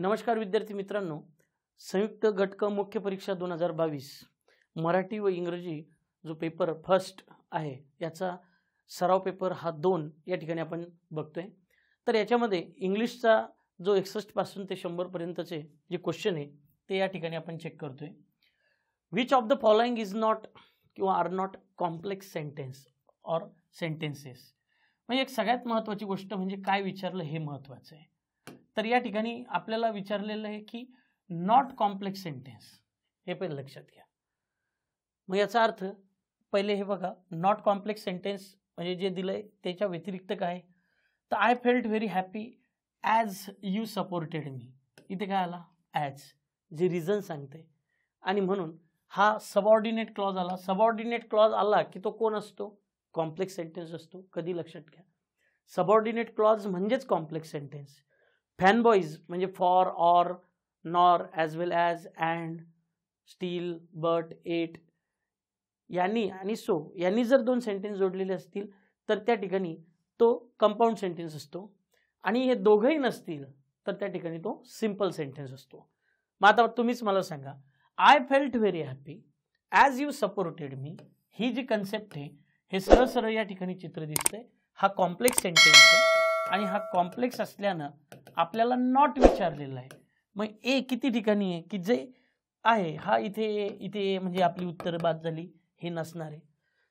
नमस्कार विद्यार्थी मित्रांनो संयुक्त घटक मुख्य परीक्षा दोन हजार बावीस मराठी व इंग्रजी जो पेपर फर्स्ट आहे याचा सराव पेपर हा दोन या ठिकाणी आपण बघतोय तर याच्यामध्ये इंग्लिशचा जो पासून ते शंभरपर्यंतचे जे क्वेश्चन आहे ते या ठिकाणी आपण चेक करतोय which of the following is not किंवा are not complex sentence or sentences म्हणजे एक सगळ्यात महत्त्वाची गोष्ट म्हणजे काय विचारलं हे महत्त्वाचं आहे तर या ठिकाणी आपल्याला विचारलेलं आहे की नॉट कॉम्प्लेक्स सेंटेन्स हे पण लक्षात घ्या मग याचा अर्थ पहिले हे बघा नॉट कॉम्प्लेक्स सेंटेन्स म्हणजे जे दिलं आहे त्याच्या व्यतिरिक्त काय तर I felt very happy as you supported me इथे काय आला ॲज जे रिझन सांगते आणि म्हणून हा सबऑर्डिनेट क्लॉज आला सबऑर्डिनेट क्लॉज आला की तो कोण असतो कॉम्प्लेक्स सेंटेन्स असतो कधी लक्षात घ्या सबऑर्डिनेट क्लॉज म्हणजेच कॉम्प्लेक्स सेंटेन्स फॅनबॉईज म्हणजे for or nor as well as and still but yet यांनी आणि सो यांनी जर दोन सेंटेन्स जोडलेले असतील तर त्या ठिकाणी तो कंपाऊंड सेंटेन्स असतो आणि हे दोघंही नसतील तर त्या ठिकाणी तो सिम्पल सेंटेन्स असतो मग आता तुम्हीच मला सांगा I felt very happy as you supported me ही जी कन्सेप्ट आहे हे सरळ सरळ या ठिकाणी चित्र दिसतंय हा कॉम्प्लेक्स सेंटेन्स आहे आणि हा कॉम्प्लेक्स असल्यानं आपल्याला नॉट विचारलेला आहे मग ए किती ठिकाणी आहे की जे आहे हा इथे इथे म्हणजे आपली उत्तर बाद झाली हे नसणार आहे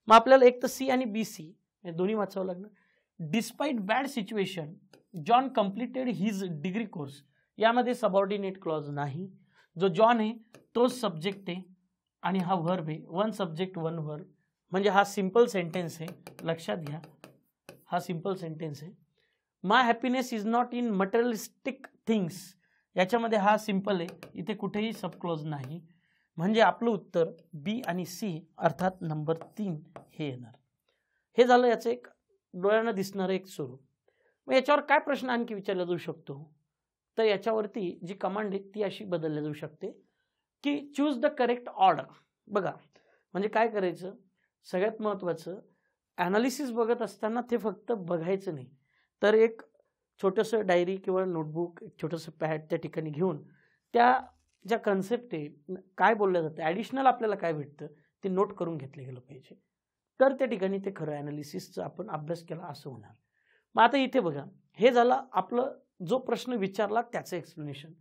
मग आपल्याला एक तर सी आणि बी सी दोन्ही वाचावं लागणार despite bad situation John completed his degree course यामध्ये सबऑर्डिनेट क्लॉज नाही जो जॉन आहे तोच सब्जेक्ट आहे आणि हा व्हर्ब आहे वन सब्जेक्ट वन व्हर्ब म्हणजे हा सिम्पल सेंटेन्स आहे लक्षात घ्या हा सिम्पल सेंटेन्स आहे my happiness is not in materialistic things याच्यामध्ये हा सिम्पल आहे इथे कुठेही सबक्लोज नाही म्हणजे आपलं उत्तर बी आणि सी अर्थात नंबर तीन हे येणार हे झालं याचं एक डोळ्यांना दिसणारं एक स्वरूप मग याच्यावर काय प्रश्न आणखी विचारला जाऊ शकतो तर याच्यावरती जी कमांड आहे ती अशी बदलली जाऊ शकते की चूज द करेक्ट ऑर्डर बघा म्हणजे काय करायचं सगळ्यात महत्त्वाचं ॲनालिसिस बघत असताना ते फक्त बघायचं नाही तर एक छोटंसं डायरी किंवा नोटबुक एक छोटंसं पॅड त्या ठिकाणी घेऊन त्या ज्या कन्सेप्ट आहे काय बोललं जातं ॲडिशनल आपल्याला काय भेटतं ते नोट करून घेतलं गेलं पाहिजे तर त्या ठिकाणी ते खरं ॲनालिसिसचं आपण अभ्यास केला असं होणार मग आता इथे बघा हे झालं आपलं जो प्रश्न विचारला त्याचं एक्सप्लेनेशन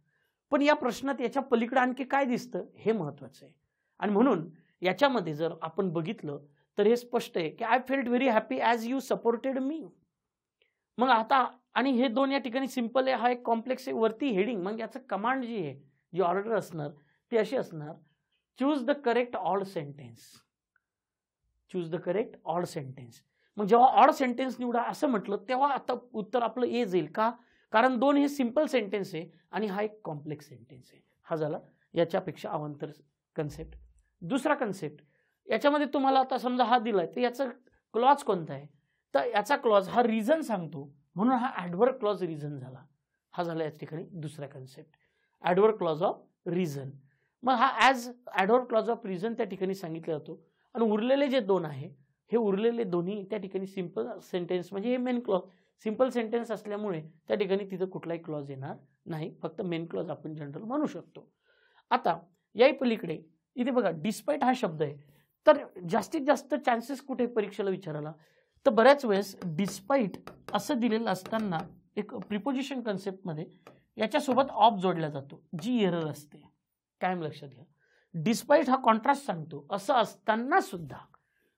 पण या प्रश्नात याच्या पलीकडे आणखी काय दिसतं हे महत्त्वाचं आहे आणि म्हणून याच्यामध्ये जर आपण बघितलं तर हे स्पष्ट आहे की I felt very happy as you supported me मग आता आणि हे दोन या ठिकाणी सिंपल आहे हा एक कॉम्प्लेक्स आहे वरती हेडिंग मग याचं कमांड जी आहे जी ऑर्डर असणार ती अशी असणार choose the correct odd sentence choose the correct odd sentence मग जेव्हा ऑड सेंटेन्स निवडा असं म्हटलं तेव्हा आता उत्तर आपलं ये जाईल का कारण दोन हे सिंपल सेंटेन्स आहे आणि हा एक कॉम्प्लेक्स सेंटेन्स आहे हा झाला याच्यापेक्षा अवंतर कन्सेप्ट दुसरा कन्सेप्ट याच्यामध्ये तुम्हाला आता समजा हा दिलाय तर याचं क्लॉज कोणता आहे तर याचा क्लॉज हा रिझन सांगतो म्हणून हा ऍडवर क्लॉज रिझन झाला हा झाला या ठिकाणी दुसरा concept adverb clause of reason मग हा as adverb clause of reason त्या ठिकाणी सांगितला जातो आणि उरलेले जे दोन आहे हे उरलेले दोन्ही त्या ठिकाणी सिम्पल सेंटेन्स म्हणजे हे मेन क्लॉज सिम्पल सेंटेन्स असल्यामुळे त्या ठिकाणी तिथं कुठलाही क्लॉज येणार नाही फक्त मेन क्लॉज आपण जनरल म्हणू शकतो आता याही पलीकडे इथे बघा डिस्पाईट हा शब्द आहे तर जास्तीत जास्त चान्सेस कुठे परीक्षेला विचारायला तर बऱ्याच वेळेस डिस्पाईट असं दिलेलं असताना एक प्रिपोजिशन कन्सेप्टमध्ये याच्यासोबत ऑफ जोडला जातो जी एरर असते कायम लक्षात घ्या डिस्पाईट हा कॉन्ट्रास्ट सांगतो असं असताना सुद्धा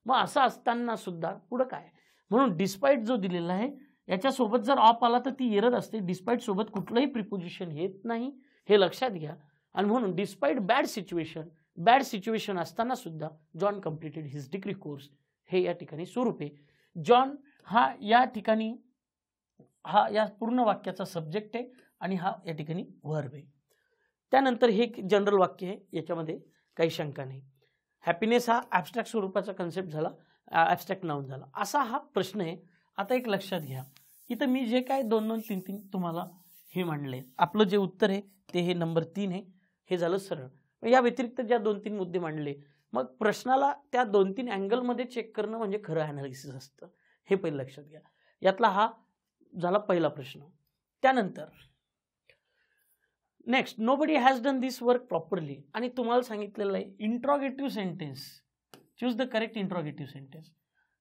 मग असं असताना सुद्धा पुढं काय म्हणून डिस्पाईट जो दिलेला आहे याच्यासोबत जर ऑफ आला तर ती एरर असते डिस्पाईट सोबत कुठलंही प्रिपोजिशन येत नाही हे लक्षात घ्या आणि म्हणून despite bad situation bad situation असताना सुद्धा John completed his degree course हे या ठिकाणी स्वरूप आहे जॉन हा या ठिकाणी हा या पूर्ण वाक्याचा सब्जेक्ट आहे आणि हा या ठिकाणी वर्ब आहे त्यानंतर हे जनरल वाक्य आहे याच्यामध्ये काही शंका नाही हॅपीनेस हा ॲबस्ट्रॅक्ट स्वरूपाचा कन्सेप्ट झाला ॲबस्ट्रॅक्ट नाऊन झाला असा हा प्रश्न आहे आता एक लक्षात घ्या इथं मी जे काय दोन दोन तीन तीन तुम्हाला हे मांडले आपलं जे उत्तर आहे ते हे नंबर तीन आहे हे झालं सरळ या व्यतिरिक्त ज्या दोन तीन मुद्दे मांडले मग प्रश्नाला त्या दोन तीन अँगलमध्ये चेक करणं म्हणजे खरं ॲनालिसिस असतं हे पहिलं लक्षात घ्या यातला हा झाला पहिला प्रश्न त्यानंतर next nobody has done this work properly आणि तुम्हाला सांगितलेलं आहे interrogative sentence choose the correct interrogative sentence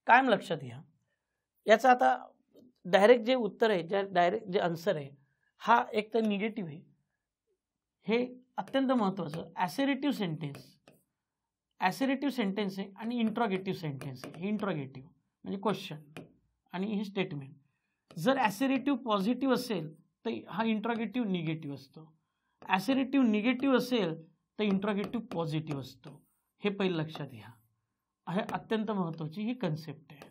कायम लक्षात घ्या याचा आता डायरेक्ट जे उत्तर आहे ज्या डायरेक्ट जे आन्सर आहे हा एक तर निगेटिव्ह आहे हे अत्यंत महत्त्वाचं ॲसेरेटिव्ह सेंटेन्स ॲसिरेटिव्ह सेंटेन्स आहे आणि इंट्रॉगेटिव्ह सेंटेन्स आहे हे इंट्रॉगेटिव्ह म्हणजे क्वेश्चन आणि हे स्टेटमेंट जर ॲसेरेटिव्ह पॉझिटिव्ह असेल तर हा इंट्रॉगेटिव्ह निगेटिव्ह असतो ॲसेरेटिव्ह निगेटिव्ह असेल तर इंट्रॉगेटिव्ह पॉझिटिव्ह असतो हे पहिले लक्षात घ्या हे अत्यंत महत्त्वाची ही कन्सेप्ट आहे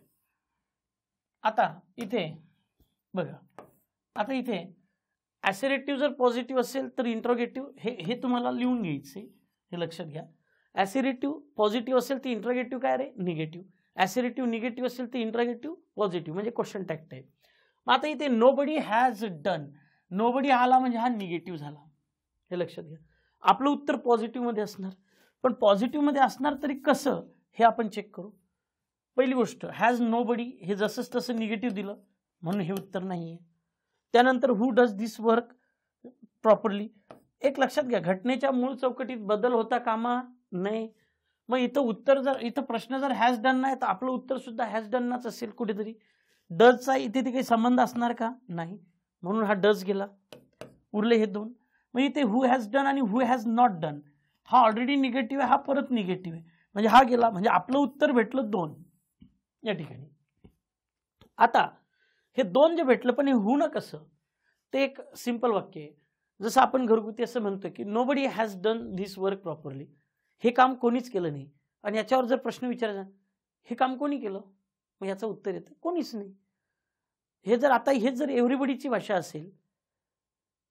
आता इथे बघा आता इथे ॲसेरेटिव्ह जर पॉझिटिव्ह असेल तर इंट्रोगेटिव्ह हे हे तुम्हाला लिहून घ्यायचे हे लक्षात घ्या ॲसिरेटिव्ह पॉझिटिव्ह असेल ती इंट्रागेटिव्ह काय रे निगेटिव्ह ॲसिरेटिव्ह निगेटिव्ह असेल ती इंट्रागेटिव्ह पॉझिटिव्ह म्हणजे क्वेश्चन टॅक्ट आहे मग आता इथे नोबडी हॅज डन नोबडी आला म्हणजे हा निगेटिव्ह झाला हे लक्षात घ्या आपलं उत्तर पॉझिटिव्हमध्ये असणार पण पॉझिटिव्हमध्ये असणार तरी कसं हे आपण चेक करू पहिली गोष्ट हॅज नोबडी हे जसंच तसं निगेटिव्ह दिलं म्हणून हे उत्तर नाही आहे त्यानंतर who does this work properly एक लक्षात घ्या घटनेच्या मूळ चौकटीत बदल होता कामा नाही मग इथं उत्तर जर इथं प्रश्न जर हॅज डन नाही तर आपलं उत्तर सुद्धा हॅज डनच असेल कुठेतरी डजचा इथे ते काही संबंध असणार का नाही म्हणून हा डज गेला उरले हे दोन मग इथे हू हॅज डन आणि हु हॅज नॉट डन हा ऑलरेडी निगेटिव्ह आहे हा परत निगेटिव्ह आहे म्हणजे हा गेला म्हणजे आपलं उत्तर भेटलं दोन या ठिकाणी आता हे दोन जे भेटलं पण हे हु न कसं ते एक सिंपल वाक्य आहे जसं आपण घरगुती असं म्हणतो की nobody has done this work properly हे काम कोणीच केलं नाही आणि याच्यावर जर प्रश्न विचारायचा हे काम कोणी केलं मग याचं उत्तर येतं कोणीच नाही हे जर आता हेच जर एव्हरीबडीची भाषा असेल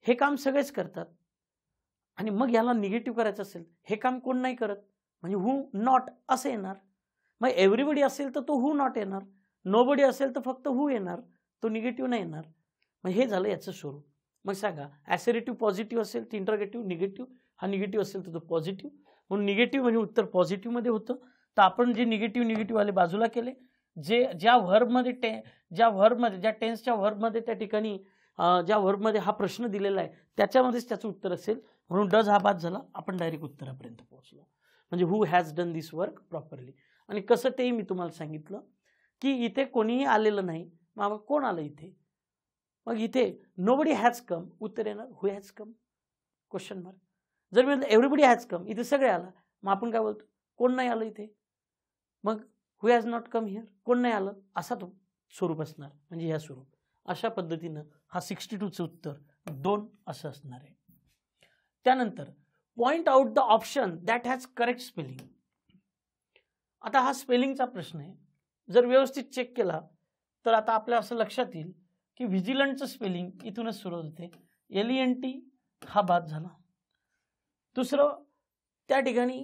हे काम सगळेच करतात आणि मग याला निगेटिव्ह करायचं असेल हे काम कोण नाही करत म्हणजे हू नॉट असं येणार मग एव्हरीबडी असेल तर तो हू नॉट येणार नोबडी असेल तर फक्त हू येणार तो निगेटिव्ह नाही येणार मग हे झालं याचं स्वरूप मग सांगा ॲसेरेटिव्ह पॉझिटिव्ह असेल तर इंटरगेटिव्ह निगेटिव्ह हा निगेटिव्ह असेल तर तो पॉझिटिव्ह म्हणून निगेटिव्ह म्हणजे उत्तर पॉझिटिव्हमध्ये होतं तर आपण जे निगेटिव्ह निगेटिव्हवाले बाजूला केले जे ज्या व्हर्बमध्ये टे ज्या व्हर्बमध्ये ज्या टेन्सच्या व्हर्बमध्ये त्या ठिकाणी ज्या व्हर्बमध्ये हा प्रश्न दिलेला आहे त्याच्यामध्येच त्याचं उत्तर असेल म्हणून डज हा बाद झाला आपण डायरेक्ट उत्तरापर्यंत पोहोचलो म्हणजे who has done this work properly आणि कसं तेही मी तुम्हाला सांगितलं की इथे कोणीही आलेलं नाही मग कोण आलं इथे मग इथे नोबडी हॅज कम उत्तर येणार who has come question mark जर मी एव्हरीबडी हॅज कम इथे सगळे आला मग आपण काय बोलतो कोण नाही आलं इथे मग who has not come here कोण नाही आलं असा तो स्वरूप असणार म्हणजे ह्या स्वरूप अशा पद्धतीनं हा सिक्स्टी टूचं उत्तर दोन असं असणार आहे त्यानंतर point out the option that has correct spelling आता हा स्पेलिंगचा प्रश्न आहे जर व्यवस्थित चेक केला तर आता आपल्या असं लक्षात येईल की व्हिजिलंडचं स्पेलिंग इथूनच सुरू होते एलियन टी e हा बाद झाला दुसरं त्या ठिकाणी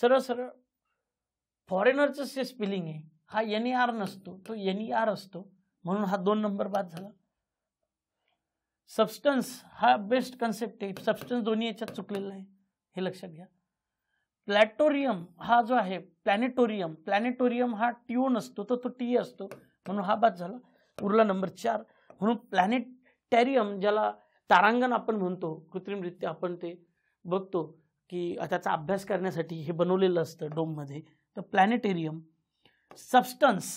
सरळ सरळ फॉरेनरचं जे स्पेलिंग आहे हा एन ई आर नसतो तो एन ई आर असतो म्हणून हा दोन नंबर बाद झाला सबस्टन्स हा बेस्ट कन्सेप्ट आहे सबस्टन्स दोन्ही याच्यात चुकलेला आहे हे लक्षात घ्या प्लॅटोरियम हा जो आहे प्लॅनेटोरियम प्लॅनेटोरियम हा टीओ नसतो तर तो टी असतो म्हणून हा बाद झाला उरला नंबर चार म्हणून प्लॅनेटॅरियम ज्याला तारांगण आपण म्हणतो कृत्रिमरित्या आपण ते बघतो की त्याचा अभ्यास करण्यासाठी हे बनवलेलं असतं डोममध्ये तर प्लॅनेटेरियम सबस्टन्स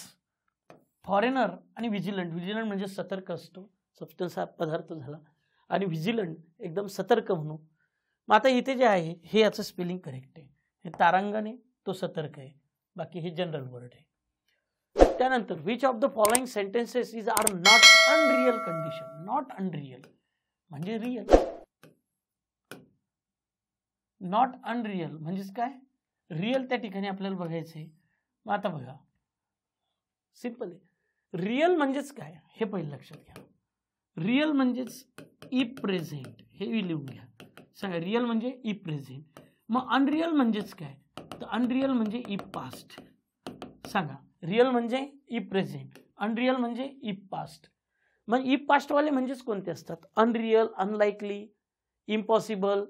फॉरेनर आणि व्हिजिलंट व्हिजिलंट म्हणजे सतर्क असतो सबस्टन्स हा पदार्थ झाला आणि व्हिजिलंट एकदम सतर्क म्हणू मग आता इथे जे आहे हे याचं स्पेलिंग करेक्ट आहे हे तारांगण आहे तो सतर्क आहे बाकी हे जनरल वर्ड आहे त्यानंतर which of the following sentences is are not unreal condition not unreal म्हणजे रियल नॉट अनरियल म्हणजेच काय रियल त्या ठिकाणी आपल्याला बघायचं आहे मग आता बघा सिंपल आहे रियल म्हणजेच काय हे पहिलं लक्षात घ्या रियल म्हणजेच इ प्रेझेंट हे लिहून घ्या रियल म्हणजे इ प्रेझेंट मग अनरियल म्हणजेच काय तर म्हणजे पास्ट सांगा रियल म्हणजे प्रेजेंट प्रेझेंट अनरियल म्हणजे पास्ट मग ई पास्टवाले म्हणजेच कोणते असतात unreal unlikely impossible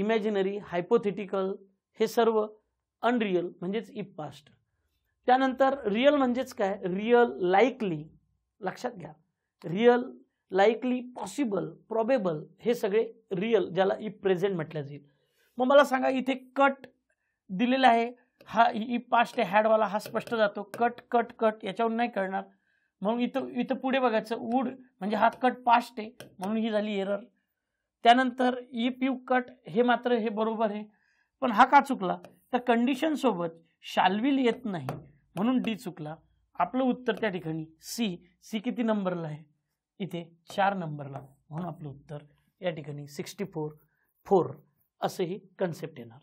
imaginary hypothetical हे सर्व अनरियल म्हणजेच ई पास्ट त्यानंतर रिअल म्हणजेच काय रिअल लाईकली लक्षात घ्या रिअल लाईकली पॉसिबल प्रॉबेबल हे सगळे रिअल ज्याला इ प्रेझेंट म्हटलं जाईल मग मला सांगा इथे कट दिलेला आहे हा ई पास्ट हॅडवाला हा स्पष्ट जातो कट कट कट याच्यावर नाही कळणार म्हणून इथं इथं पुढे बघायचं उड म्हणजे हा कट पास्ट आहे म्हणून ही झाली एरर त्यानंतर इफ यू कट हे मात्र हे बरोबर आहे पण हा का चुकला तर कंडिशन सोबत शालविल येत नाही म्हणून डी चुकला आपलं उत्तर त्या ठिकाणी सी सी किती नंबरला आहे इथे चार नंबरला म्हणून आपलं उत्तर या ठिकाणी सिक्स्टी फोर फोर असंही कन्सेप्ट येणार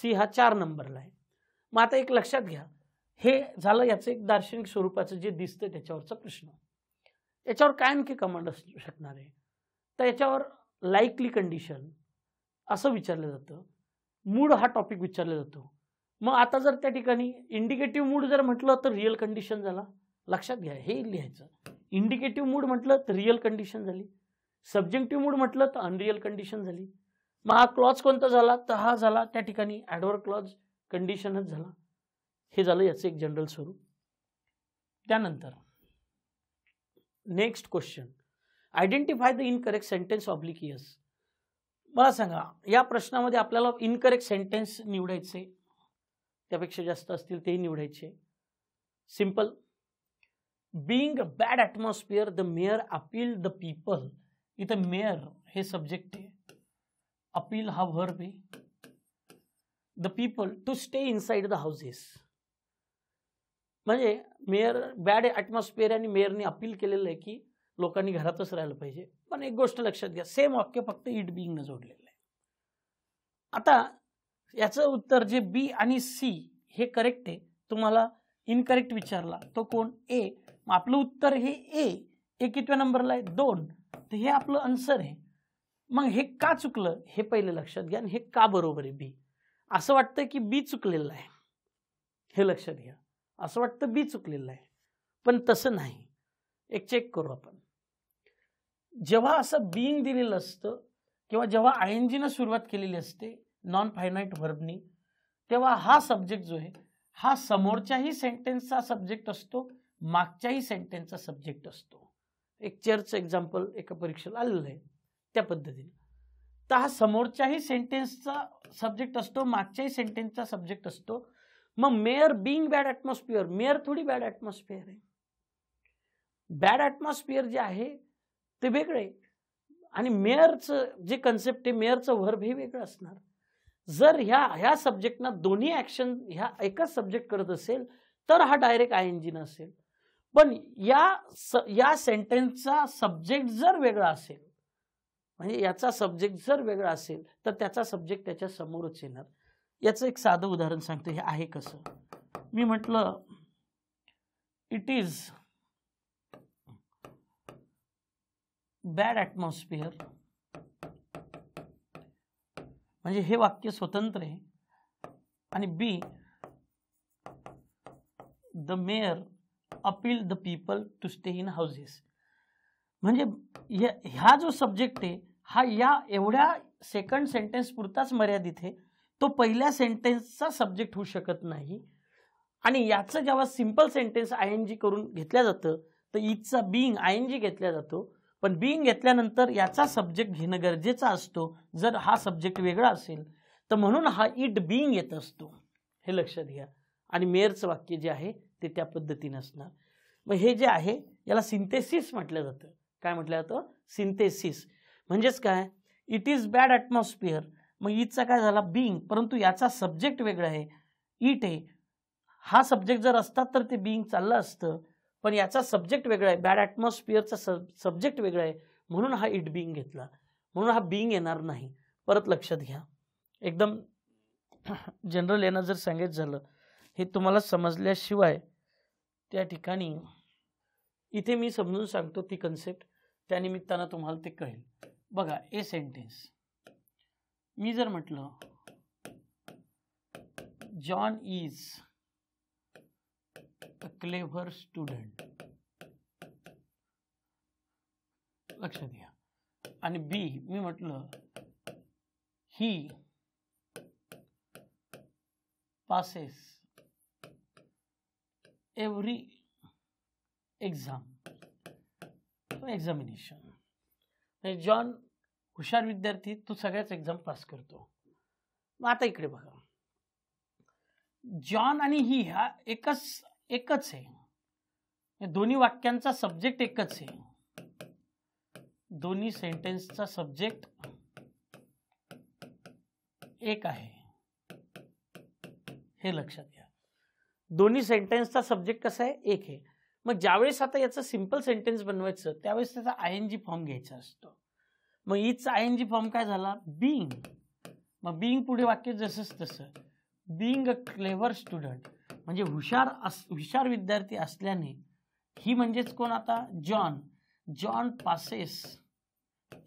सी हा चार नंबरला आहे मग आता एक लक्षात घ्या हे झालं याचं एक दार्शनिक स्वरूपाचं जे दिसतं त्याच्यावरचा प्रश्न याच्यावर काय आणखी कमांड असू शकणार आहे तर याच्यावर लाईकली कंडिशन असं विचारलं जातं मूड हा टॉपिक विचारला जातो मग आता जर त्या ठिकाणी इंडिकेटिव्ह मूड जर म्हटलं तर रिअल कंडिशन झाला लक्षात घ्या हे लिहायचं इंडिकेटिव्ह मूड म्हटलं तर रिअल कंडिशन झाली सब्जेक्टिव्ह मूड म्हटलं तर अनरिअल कंडिशन झाली मग हा क्लॉज कोणता झाला तर हा झाला त्या ठिकाणी ॲडवर क्लॉज कंडिशनच झाला हे झालं याचं एक जनरल स्वरूप त्यानंतर next question identify the incorrect sentence oblique S मला सांगा या प्रश्नामध्ये आपल्याला इनकरेक्ट सेंटेन्स निवडायचे त्यापेक्षा जास्त असतील तेही निवडायचे simple being a bad atmosphere the mayor appeal the people इथं मेयर हे सब्जेक्ट आहे अपील हा व्हर्ब आहे the people to stay inside the houses म्हणजे मेयर बॅड ॲटमॉस्फिअर आणि मेयरने अपील केलेलं आहे की लोकांनी घरातच राहिलं पाहिजे पण एक गोष्ट लक्षात घ्या सेम वाक्य फक्त इट बिईंगनं जोडलेलं आहे आता याचं उत्तर जे बी आणि सी हे करेक्ट आहे तुम्हाला इनकरेक्ट विचारला तो कोण ए मग आपलं उत्तर हे ए एक कितव्या नंबरला आहे दोन तर हे आपलं आन्सर आहे मग हे का चुकलं हे पहिले लक्षात घ्या आणि हे का बरोबर आहे बी असं वाटतं की बी चुकलेलं आहे हे लक्षात घ्या असं वाटतं बी चुकलेलं आहे पण तसं नाही एक चेक करू आपण जेव्हा असं बीइंग दिलेलं असतं किंवा जेव्हा आय एन जीनं सुरुवात केलेली असते नॉन फायनाईट व्हर्बनी तेव्हा हा सब्जेक्ट जो आहे हा समोरच्याही सेंटेन्सचा सब्जेक्ट असतो मागच्याही सेंटेन्सचा सब्जेक्ट असतो एक चेअरचं एक्झाम्पल एका परीक्षेला आलेलं आहे त्या पद्धतीने तर हा समोरच्याही सेंटेन्सचा सब्जेक्ट असतो मागच्याही सेंटेन्सचा सब्जेक्ट असतो मग mayor being bad atmosphere mayor थोडी बॅड ॲटमॉस्फिअर आहे बॅड ॲटमॉस्फिअर जे आहे ते वेगळे आणि मेयरचं जे कन्सेप्ट आहे मेअरचं व्हर्ब हे वेगळं असणार जर ह्या ह्या सब्जेक्टना दोन्ही ॲक्शन ह्या एकाच सब्जेक्ट करत असेल तर हा डायरेक्ट आय एन जी नसेल पण या स या सेंटेन्सचा सब्जेक्ट जर वेगळा असेल म्हणजे याचा सब्जेक्ट जर वेगळा असेल तर त्याचा सब्जेक्ट त्याच्या समोरच येणार याचं एक साधं उदाहरण सांगतो हे आहे कसं मी म्हटलं इट इज बॅड ॲटमॉस्फिअर म्हणजे हे वाक्य स्वतंत्र आहे आणि B the mayor appeal the people to stay in houses म्हणजे ह्या जो सब्जेक्ट आहे हा या एवढ्या सेकंड सेंटेन्स पुरताच मर्यादित आहे तो पहिल्या सेंटेन्सचा सब्जेक्ट होऊ शकत नाही आणि याचं जेव्हा simple sentence I N G करून घेतल्या जातं तर इटचा बिईंग आय एन जी घेतल्या जातो पण बिईंग घेतल्यानंतर याचा सब्जेक्ट घेणं गरजेचा असतो जर हा सब्जेक्ट वेगळा असेल तर म्हणून हा इट बिईंग येत असतो हे लक्षात घ्या आणि मेअरचं वाक्य जे आहे ते त्या पद्धतीनं असणार मग हे जे आहे याला सिंथेसिस म्हटलं जातं काय म्हटलं जातं सिंथेसिस म्हणजेच काय इट इज बॅड ॲटमॉस्फिअर मग ईटचा काय झाला बिंग परंतु याचा सब्जेक्ट वेगळा आहे ईट आहे हा सब्जेक्ट जर असतात तर ते बिंग चाललं असतं पण याचा सब्जेक्ट वेगळा आहे बॅड ॲटमॉस्फिअरचा सब सब्जेक्ट वेगळा आहे म्हणून हा इट बिंग घेतला म्हणून हा बिंग येणार नाही परत लक्षात घ्या एकदम जनरल येणं जर सांगायचं झालं हे तुम्हाला समजल्याशिवाय त्या ठिकाणी इथे मी समजून सांगतो ती कन्सेप्ट त्यानिमित्तानं तुम्हाला ते कळेल बघा ए सेंटेन्स मी जर म्हटलं John is a clever student लक्ष द्या आणि बी मी म्हटलं he passes every exam examination John हुशार विद्यार्थी तू सगळ्याच एक्झाम पास करतो मग आता इकडे बघा जॉन आणि ही ह्या एकच एकच आहे दोन्ही वाक्यांचा सब्जेक्ट एकच आहे दोन्ही सेंटेन्सचा सब्जेक्ट एक आहे हे लक्षात घ्या दोन्ही सेंटेन्सचा सब्जेक्ट कसा आहे एक आहे मग ज्यावेळेस आता याचं सिम्पल सेंटेन्स बनवायचं त्यावेळेस त्याचा आय एन जी फॉर्म घ्यायचा असतो मग ईचा आय एन जी फॉर्म काय झाला बिंग मग बिंग पुढे वाक्य जसंच तसं बिंग अ क्लेवर स्टुडंट म्हणजे हुशार अस हुशार विद्यार्थी असल्याने ही म्हणजेच कोण आता John John passes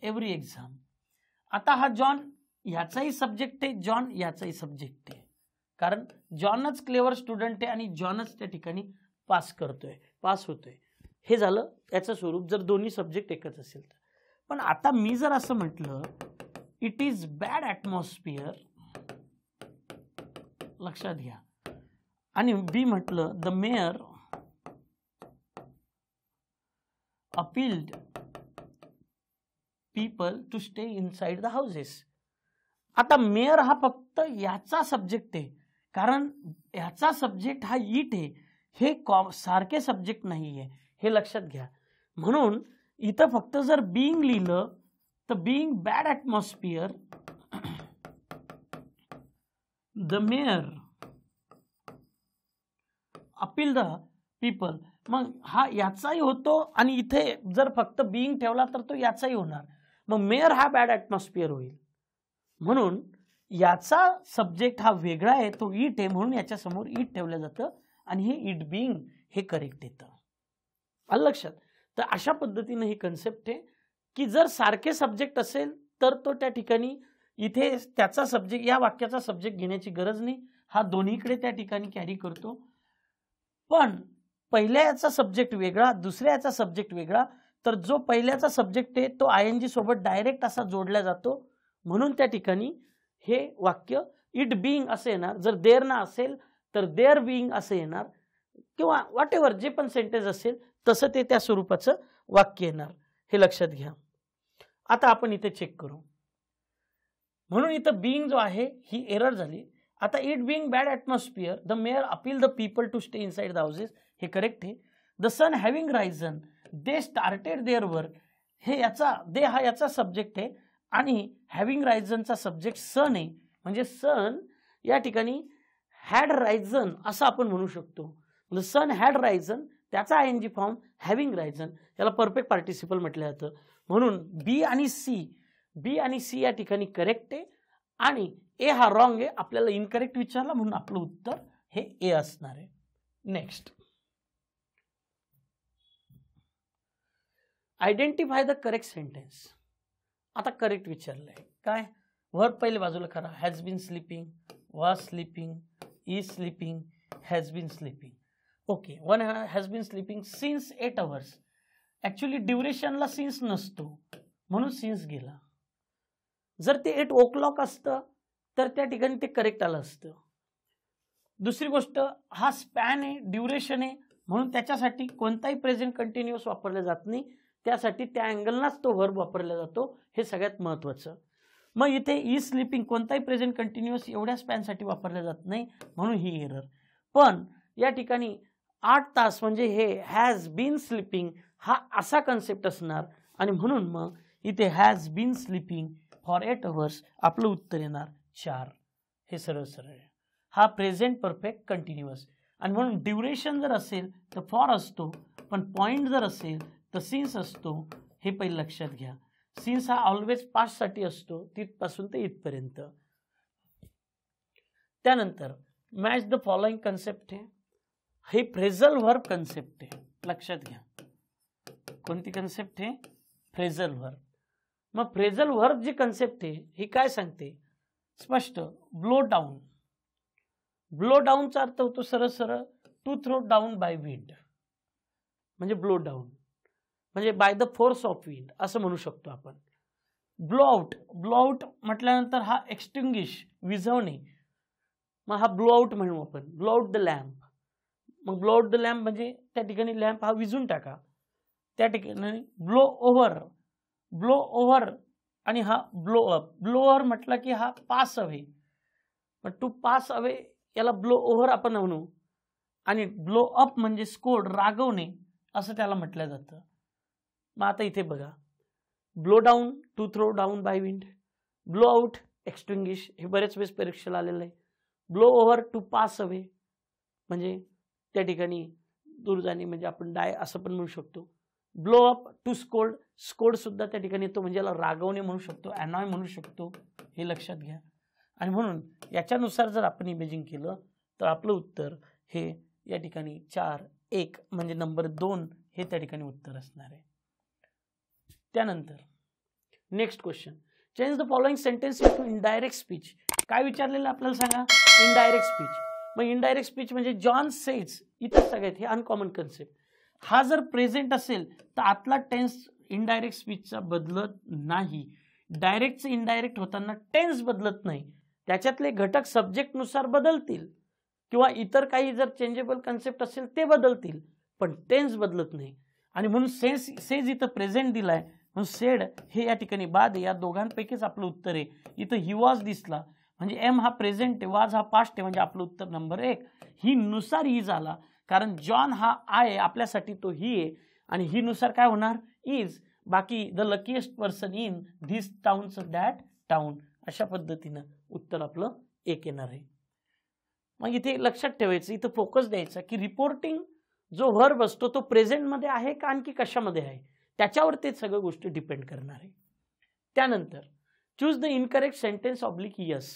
every exam आता हा जॉन ह्याचाही सब्जेक्ट आहे जॉन याचाही सब्जेक्ट आहे कारण जॉनच क्लेवर स्टुडंट आहे आणि जॉनच त्या ठिकाणी पास करतोय पास होतोय हे झालं याचं स्वरूप जर दोन्ही सब्जेक्ट एकच असेल तर पण आता मी जर असं म्हटलं इट इज बॅड ॲटमॉस्फिअर लक्षात घ्या आणि बी म्हटलं the mayor appealed people to stay inside the houses आता मेयर हा फक्त याचा सब्जेक्ट आहे कारण याचा सब्जेक्ट हा इट आहे हे कॉ सारखे सब्जेक्ट नाही आहे हे लक्षात घ्या म्हणून इथं फक्त जर बिईंग लिहिलं तर being bad atmosphere the mayor appeal the people मग हा याचाही होतो आणि इथे जर फक्त बीइंग ठेवला तर तो याचाही होणार मग मेयर हा बॅड ॲटमॉस्फिअर होईल म्हणून याचा सब्जेक्ट हा वेगळा आहे तो इट आहे म्हणून याच्यासमोर इट ठेवलं जातं आणि हे इट बिईंग हे करेक्ट येतं लक्षात तर अशा पद्धतीनं ही कन्सेप्ट आहे की जर सारखे सब्जेक्ट असेल तर तो त्या ठिकाणी इथे त्याचा सब्जेक्ट या वाक्याचा सब्जेक्ट घेण्याची गरज नाही हा दोन्हीकडे त्या ठिकाणी कॅरी करतो पण पहिल्या याचा सब्जेक्ट वेगळा दुसऱ्या याचा सब्जेक्ट वेगळा तर जो पहिल्याचा सब्जेक्ट आहे तो आय एन जी सोबत डायरेक्ट असा जोडला जातो म्हणून त्या ठिकाणी हे वाक्य इट बिईंग असं येणार जर देर ना असेल तर देअर बिईंग असं येणार किंवा वॉट एव्हर जे पण सेंटेन्स असेल तसं ते त्या स्वरूपाचं वाक्य येणार हे लक्षात घ्या आता आपण इथे चेक करू म्हणून इथं बिईंग जो आहे ही एरर झाली आता it being bad atmosphere the mayor appeal the people to stay inside the houses हे करेक्ट आहे the sun having risen they started their work हे याचा दे हा याचा सब्जेक्ट आहे आणि हॅव्हिंग रायझनचा सब्जेक्ट सन आहे म्हणजे सन या ठिकाणी हॅड रायझन असं आपण म्हणू शकतो द सन हॅड रायझन त्याचा I N G form having risen याला परफेक्ट पार्टिसिपल म्हटलं जातं म्हणून बी आणि सी बी आणि सी या ठिकाणी करेक्ट आहे आणि ए हा रॉंग आहे आपल्याला इनकरेक्ट विचारला म्हणून आपलं उत्तर हे ए असणार आहे next identify the correct sentence आता करेक्ट विचारलं आहे काय वर पहिले बाजूला करा has been sleeping was sleeping is sleeping has been sleeping okay one has been sleeping since eight hours actually ड्युरेशनला सिन्स नसतो म्हणून सिन्स गेला जर ते एट ओ क्लॉक असतं तर त्या ठिकाणी ते करेक्ट आलं असतं दुसरी गोष्ट हा स्पॅन आहे ड्युरेशन आहे म्हणून त्याच्यासाठी कोणताही प्रेझेंट कंटिन्युअस वापरला जात नाही त्यासाठी त्या अँगलनाच तो वर्ब वापरला जातो हे सगळ्यात महत्त्वाचं मग इथे ई e स्लिपिंग कोणताही प्रेझेंट कंटिन्युअस एवढ्या स्पॅनसाठी वापरला जात नाही म्हणून ही एरर पण या ठिकाणी आठ तास म्हणजे हे हॅज बीन स्लिपिंग हा असा कन्सेप्ट असणार आणि म्हणून मग इथे has been sleeping for eight hours आपलं उत्तर येणार चार हे सरळ सरळ हा प्रेझेंट परफेक्ट कंटिन्युअस आणि म्हणून ड्युरेशन जर असेल तर फॉर असतो पण पॉईंट जर असेल तर सिन्स असतो हे पहिले लक्षात घ्या सिन्स हा ऑलवेज पाचसाठी असतो तिथपासून ते इथपर्यंत त्यानंतर मॅच द फॉलोइंग कन्सेप्ट आहे ही फ्रेझल वर्ब कन्सेप्ट आहे लक्षात घ्या कोणती कन्सेप्ट आहे फ्रेझल वर्ब मग फ्रेझल वर्ब जी कन्सेप्ट आहे ही काय सांगते स्पष्ट ब्लो डाऊन ब्लो डाऊनचा अर्थ होतो सरळ सरळ to throw down by wind म्हणजे ब्लो डाऊन म्हणजे by the force of wind असं म्हणू शकतो आपण ब्लो आउट ब्लो आउट म्हटल्यानंतर हा एक्स्टिंग्विश विझवणे मग हा ब्लो आउट म्हणू आपण ब्लो आउट द लॅम्प मग ब्लो आउट द लॅम्प म्हणजे त्या ठिकाणी लॅम्प हा विजून टाका त्या ठिकाणी ब्लो ओव्हर ब्लो ओव्हर आणि हा ब्लो अप ब्लो ओव्हर म्हटलं की हा पास अवे पण टू पास अवे याला ब्लो ओव्हर आपण म्हणू आणि ब्लो अप म्हणजे स्कोड रागवणे असं त्याला म्हटलं जातं मग आता इथे बघा blow down to throw down by wind blow out extinguish हे बरेच वेळेस परीक्षेला आलेलं आहे blow over to pass away म्हणजे त्या ठिकाणी दूरध्वनी म्हणजे आपण डाय असं पण म्हणू शकतो ब्लो अप टू स्कोल्ड सुद्धा त्या ठिकाणी तो म्हणजे याला रागवणे म्हणू शकतो ॲनॉय म्हणू शकतो हे लक्षात घ्या आणि म्हणून याच्यानुसार जर आपण इमेजिंग केलं तर आपलं उत्तर हे या ठिकाणी चार एक म्हणजे नंबर दोन हे त्या ठिकाणी उत्तर असणार आहे त्यानंतर next question change the following sentence to indirect speech काय विचारलेलं आपल्याला सांगा इनडायरेक्ट स्पीच मग इनडायरेक्ट स्पीच म्हणजे जॉन सेज इथं सगळ्यात हे अनकॉमन कन्सेप्ट हा जर प्रेझेंट असेल तर आतला टेन्स इनडायरेक्ट स्पीचचा बदलत नाही डायरेक्टचं इनडायरेक्ट होताना टेन्स बदलत नाही त्याच्यातले घटक सब्जेक्टनुसार बदलतील किंवा इतर काही जर चेंजेबल कन्सेप्ट असेल ते बदलतील पण टेन्स बदलत नाही आणि म्हणून सेन्स सेज इथं प्रेझेंट दिलाय म्हणून सेड हे या ठिकाणी बाद या दोघांपैकीच आपलं उत्तर आहे इथं ही वॉज दिसला म्हणजे एम हा प्रेझेंट आहे वाज हा पास्ट आहे म्हणजे आपलं उत्तर नंबर एक ही नुसार ही झाला कारण जॉन हा आय आहे आपल्यासाठी तो ही आहे आणि ही नुसार काय होणार इज बाकी the luckiest person in this town that town अशा पद्धतीनं उत्तर आपलं एक येणार आहे मग इथे लक्षात ठेवायचं इथं फोकस द्यायचा की रिपोर्टिंग जो व्हर्ब असतो तो प्रेझेंटमध्ये आहे का आणखी कशामध्ये आहे त्याच्यावर ते सगळं गोष्टी डिपेंड करणार आहे त्यानंतर choose the incorrect sentence oblique S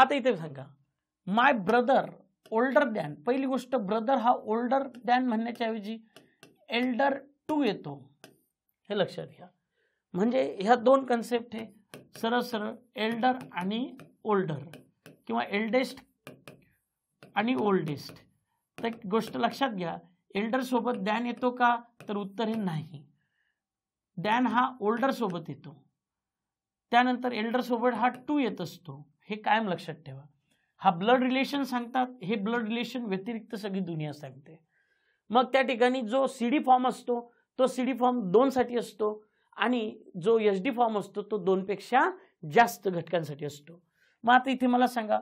आता इथे सांगा माय ब्रदर ओल्डर दॅन पहिली गोष्ट ब्रदर हा ओल्डर दॅन म्हणण्याच्याऐवजी एल्डर टू येतो हे लक्षात घ्या म्हणजे ह्या दोन कन्सेप्ट हे सरळ सरळ एल्डर आणि ओल्डर किंवा एल्डेस्ट आणि ओल्डेस्ट तर गोष्ट लक्षात घ्या एल्डरसोबत दॅन येतो का तर उत्तर हे नाही दॅन हा ओल्डरसोबत येतो त्यानंतर एल्डरसोबत हा टू येत असतो हे कायम लक्षात ठेवा हा ब्लड रिलेशन सांगतात हे ब्लड रिलेशन व्यतिरिक्त सगळी दुनिया सांगते मग त्या ठिकाणी जो सी डी फॉर्म असतो तो सी डी फॉर्म दोनसाठी असतो आणि जो एच डी फॉर्म असतो तो दोनपेक्षा जास्त घटकांसाठी असतो मग आता इथे मला सांगा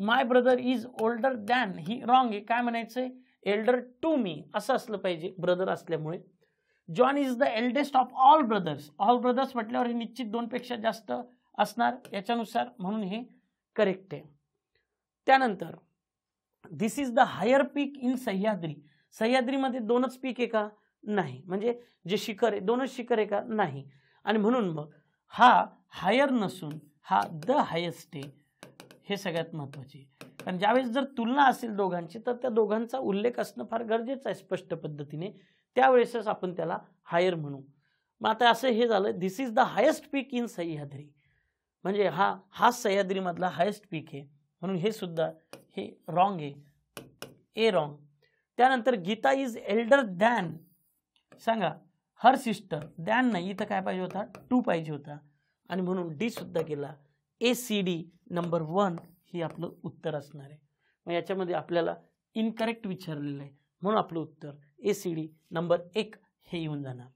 my brother is older than ही रॉंग आहे काय म्हणायचं आहे एल्डर टू मी असं असलं पाहिजे ब्रदर असल्यामुळे John is the eldest of all brothers all brothers म्हटल्यावर हे निश्चित दोनपेक्षा जास्त असणार याच्यानुसार म्हणून हे करेक्ट आहे त्यानंतर this is the higher peak in Sahyadri सह्याद्रीमध्ये दोनच पीक आहे का नाही म्हणजे जे शिखर आहे दोनच शिखर आहे का नाही आणि म्हणून मग हा हायर नसून हा द हायेस्ट आहे हे सगळ्यात महत्त्वाचे कारण ज्यावेळेस जर तुलना असेल दोघांची तर त्या दोघांचा उल्लेख असणं फार गरजेचं आहे स्पष्ट पद्धतीने त्यावेळेसच आपण त्याला हायर म्हणू मग आता असं हे झालं this is the highest peak in Sahyadri म्हणजे हा हा सह्याद्रीमधला हायेस्ट पीक आहे म्हणून हे सुद्धा हे रॉंग आहे ए रॉंग त्यानंतर गीता इज एल्डर दॅन सांगा हर सिस्टर दॅन नाही इथं काय पाहिजे होता टू पाहिजे होता आणि म्हणून डी सुद्धा केला A C D number one ही आपलं उत्तर असणार आहे मग याच्यामध्ये आपल्याला इनकरेक्ट विचारलेलं आहे म्हणून आपलं उत्तर ए सी डी नंबर एक हे येऊन जाणार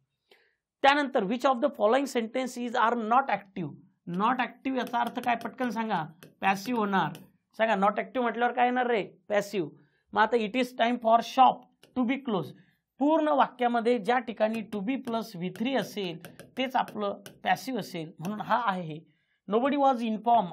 त्यानंतर which of the following sentence is are not active not active याचा अर्थ काय पटकन सांगा पॅसिव्ह होणार सांगा नॉट ॲक्टिव्ह म्हटल्यावर काय येणार रे पॅसिव्ह मग आता it is time for shop to be close पूर्ण वाक्यामध्ये ज्या ठिकाणी to be plus V three असेल तेच आपलं पॅसिव्ह असेल म्हणून हा आहे नोबडी वॉज इन्फॉर्म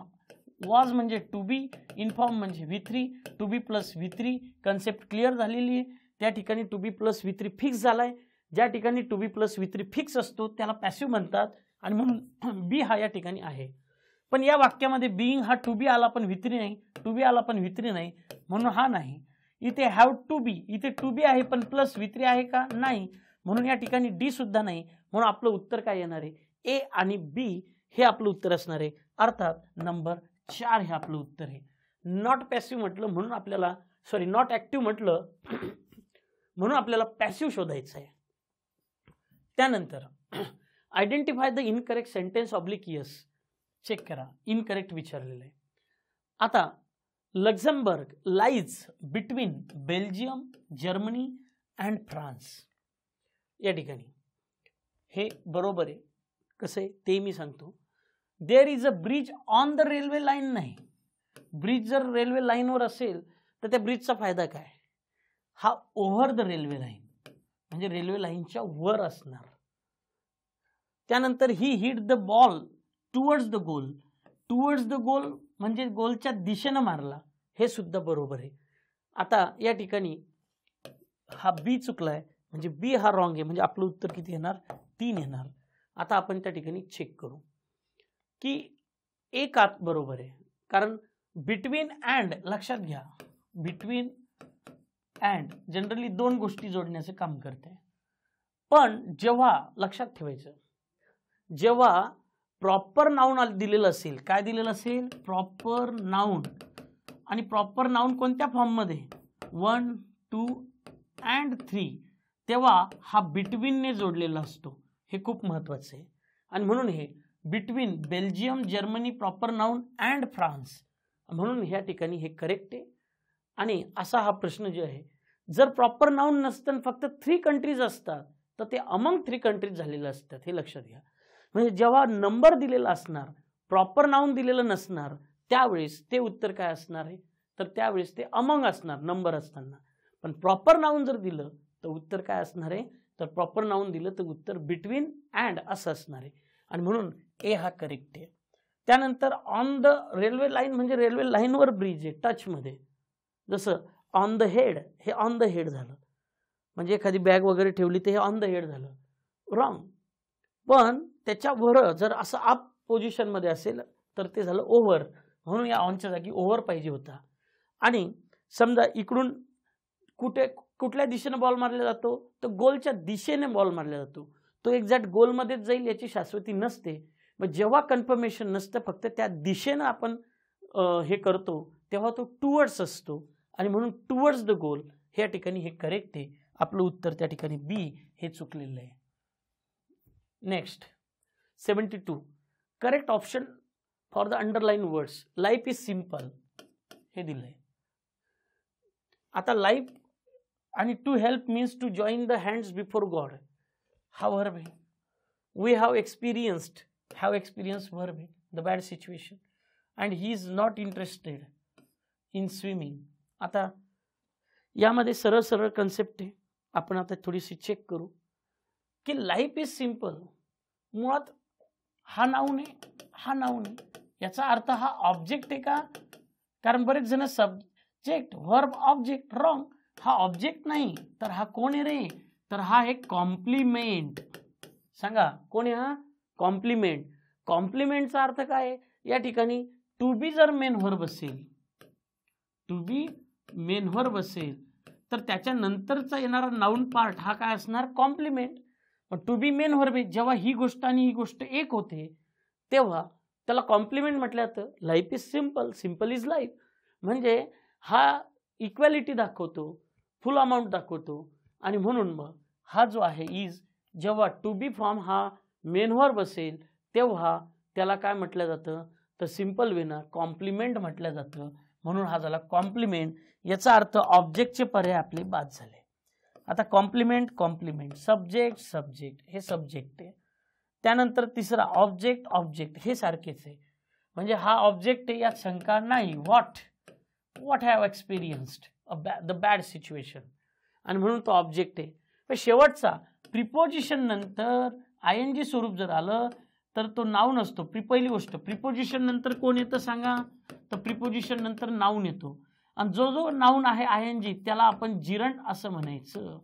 वॉज म्हणजे टू बी इन्फॉर्म म्हणजे V three to be plus V three concept clear झालेली आहे त्या ठिकाणी to be plus V three fix झाला आहे ज्या ठिकाणी to be plus V three fix असतो त्याला पॅसिव्ह म्हणतात आणि म्हणून बी हा या ठिकाणी आहे पण या वाक्यामध्ये बीइंग हा टू बी आला पण वित्री नाही टू बी आला पण वित्री नाही म्हणून हा नाही इथे हॅव टू बी इथे टू बी आहे पण प्लस वित्री आहे का नाही म्हणून या ठिकाणी डी सुद्धा नाही म्हणून आपलं उत्तर काय येणार आहे ए आणि बी हे आपलं उत्तर असणार आहे अर्थात नंबर चार हे आपलं उत्तर आहे नॉट पॅसिव्ह म्हटलं म्हणून आपल्याला सॉरी नॉट ऍक्टिव्ह म्हटलं म्हणून आपल्याला पॅसिव्ह शोधायचं आहे त्यानंतर identify the incorrect sentence oblique S check करा इनकरेक्ट विचारलेलं आहे आता Luxembourg lies between Belgium Germany and France या ठिकाणी हे बरोबर आहे कसं आहे ते मी सांगतो there is a bridge on the railway line नाही ब्रिज जर रेल्वे लाईनवर असेल तर त्या ब्रिजचा फायदा काय हा ओव्हर द रेल्वे लाईन म्हणजे रेल्वे लाईनच्या वर असणार त्यानंतर he hit the ball towards the goal towards the goal म्हणजे गोलच्या दिशेनं मारला हे सुद्धा बरोबर आहे आता या ठिकाणी हा बी चुकला आहे म्हणजे बी हा रॉंग आहे म्हणजे आपलं उत्तर किती येणार तीन येणार आता आपण त्या ठिकाणी चेक करू की एक आत बरोबर आहे कारण बिटवीन अँड लक्षात घ्या बिटवीन अँड जनरली दोन गोष्टी जोडण्याचं काम करते पण जेव्हा लक्षात ठेवायचं जेव्हा प्रॉपर नाऊन दिलेलं असेल काय दिलेलं असेल प्रॉपर नाऊन आणि प्रॉपर नाऊन कोणत्या फॉर्ममध्ये वन टू अँड थ्री तेव्हा हा बिटवीनने जोडलेला असतो हे खूप महत्त्वाचं आहे आणि म्हणून हे between Belgium Germany proper noun and France म्हणून ह्या ठिकाणी हे करेक्ट आहे आणि असा हा प्रश्न जो आहे जर प्रॉपर नाऊन नसतं फक्त थ्री कंट्रीज असतात तर ते अमंग थ्री कंट्रीज झालेलं असतात हे लक्षात घ्या म्हणजे जेव्हा नंबर दिलेला असणार प्रॉपर नाऊन दिलेलं नसणार त्यावेळेस ते उत्तर काय असणार आहे तर त्यावेळेस ते अमंग असणार नंबर असताना पण प्रॉपर नाऊन जर दिलं तर उत्तर काय असणार आहे तर प्रॉपर नाऊन दिलं तर उत्तर बिटवीन अँड असं असणार आहे आणि म्हणून ए हा करेक्ट आहे त्यानंतर ऑन द रेल्वे लाईन म्हणजे रेल्वे लाईनवर ब्रिज आहे टचमध्ये जसं ऑन द हेड हे ऑन द हेड झालं म्हणजे एखादी बॅग वगैरे ठेवली तर हे ऑन द हेड झालं रॉंग पण त्याच्यावर जर असं अप पोझिशनमध्ये असेल तर ते झालं ओव्हर म्हणून या ऑनच्या जागी ओव्हर पाहिजे होता आणि समजा इकडून कुठे कुठल्या दिशेने बॉल मारला जातो तर गोलच्या दिशेने बॉल मारला जातो तो एक्झॅक्ट गोलमध्येच जाईल याची शाश्वती नसते मग जेव्हा कन्फर्मेशन नसतं फक्त त्या दिशेनं आपण हे करतो तेव्हा तो टुवर्ड्स असतो आणि म्हणून टुवर्ड्स द गोल ह्या ठिकाणी हे करेक्ट आहे आपलं उत्तर त्या ठिकाणी बी हे चुकलेलं आहे next 72 correct option for the underlined words life is simple he dile आता life and to help means to join the hands before god how verb we have experienced have experienced verb the bad situation and he is not interested in swimming आता यामध्ये सरळ सरळ concept आहे आपण आता थोडीशी check करू की लाईफ इज सिम्पल मुळात हा नाऊन आहे हा नाऊन आहे याचा अर्थ हा ऑब्जेक्ट आहे का कारण बरेच जण सब्जेक्ट वर्ब ऑब्जेक्ट रॉंग हा ऑब्जेक्ट नाही तर हा कोण आहे रे तर हा एक कॉम्प्लिमेंट सांगा कोण आहे हा कॉम्प्लिमेंट कॉम्प्लिमेंटचा अर्थ काय या ठिकाणी टू बी जर मेन व्हर्ब असेल टू बी मेन व्हर्ब असेल तर त्याच्यानंतरचा येणारा नाऊन पार्ट हा काय असणार complement to be main B जेव्हा ही गोष्ट आणि ही गोष्ट एक होते तेव्हा त्याला कॉम्प्लिमेंट म्हटलं जातं life is simple simple is life म्हणजे हा इक्वॅलिटी दाखवतो फुल अमाऊंट दाखवतो आणि म्हणून मग हा जो आहे इज जेव्हा टू बी फॉर्म हा मेन व्हर्ब असेल तेव्हा त्याला काय म्हटलं जातं तर सिम्पल वेनं कॉम्प्लिमेंट म्हटलं जातं म्हणून हा झाला कॉम्प्लिमेंट याचा अर्थ ऑब्जेक्टचे पर्याय आपले बाद झाले आता कॉम्प्लिमेंट कॉम्प्लिमेंट सब्जेक्ट सब्जेक्ट हे सब्जेक्ट आहे त्यानंतर तिसरा ऑब्जेक्ट ऑब्जेक्ट हे सारखेच आहे म्हणजे हा ऑब्जेक्ट आहे यात शंका नाही what what have experienced a the bad situation आणि म्हणून तो ऑब्जेक्ट आहे पण शेवटचा प्रिपोजिशन नंतर आय एन जी स्वरूप जर आलं तर तो नाऊन नसतो प्रि पहिली गोष्ट प्रिपोजिशन नंतर कोण येतं सांगा तर प्रिपोजिशन नंतर नाऊन येतो आणि जो जो नाऊन आहे आय एन जी त्याला आपण जिरंट असं म्हणायचं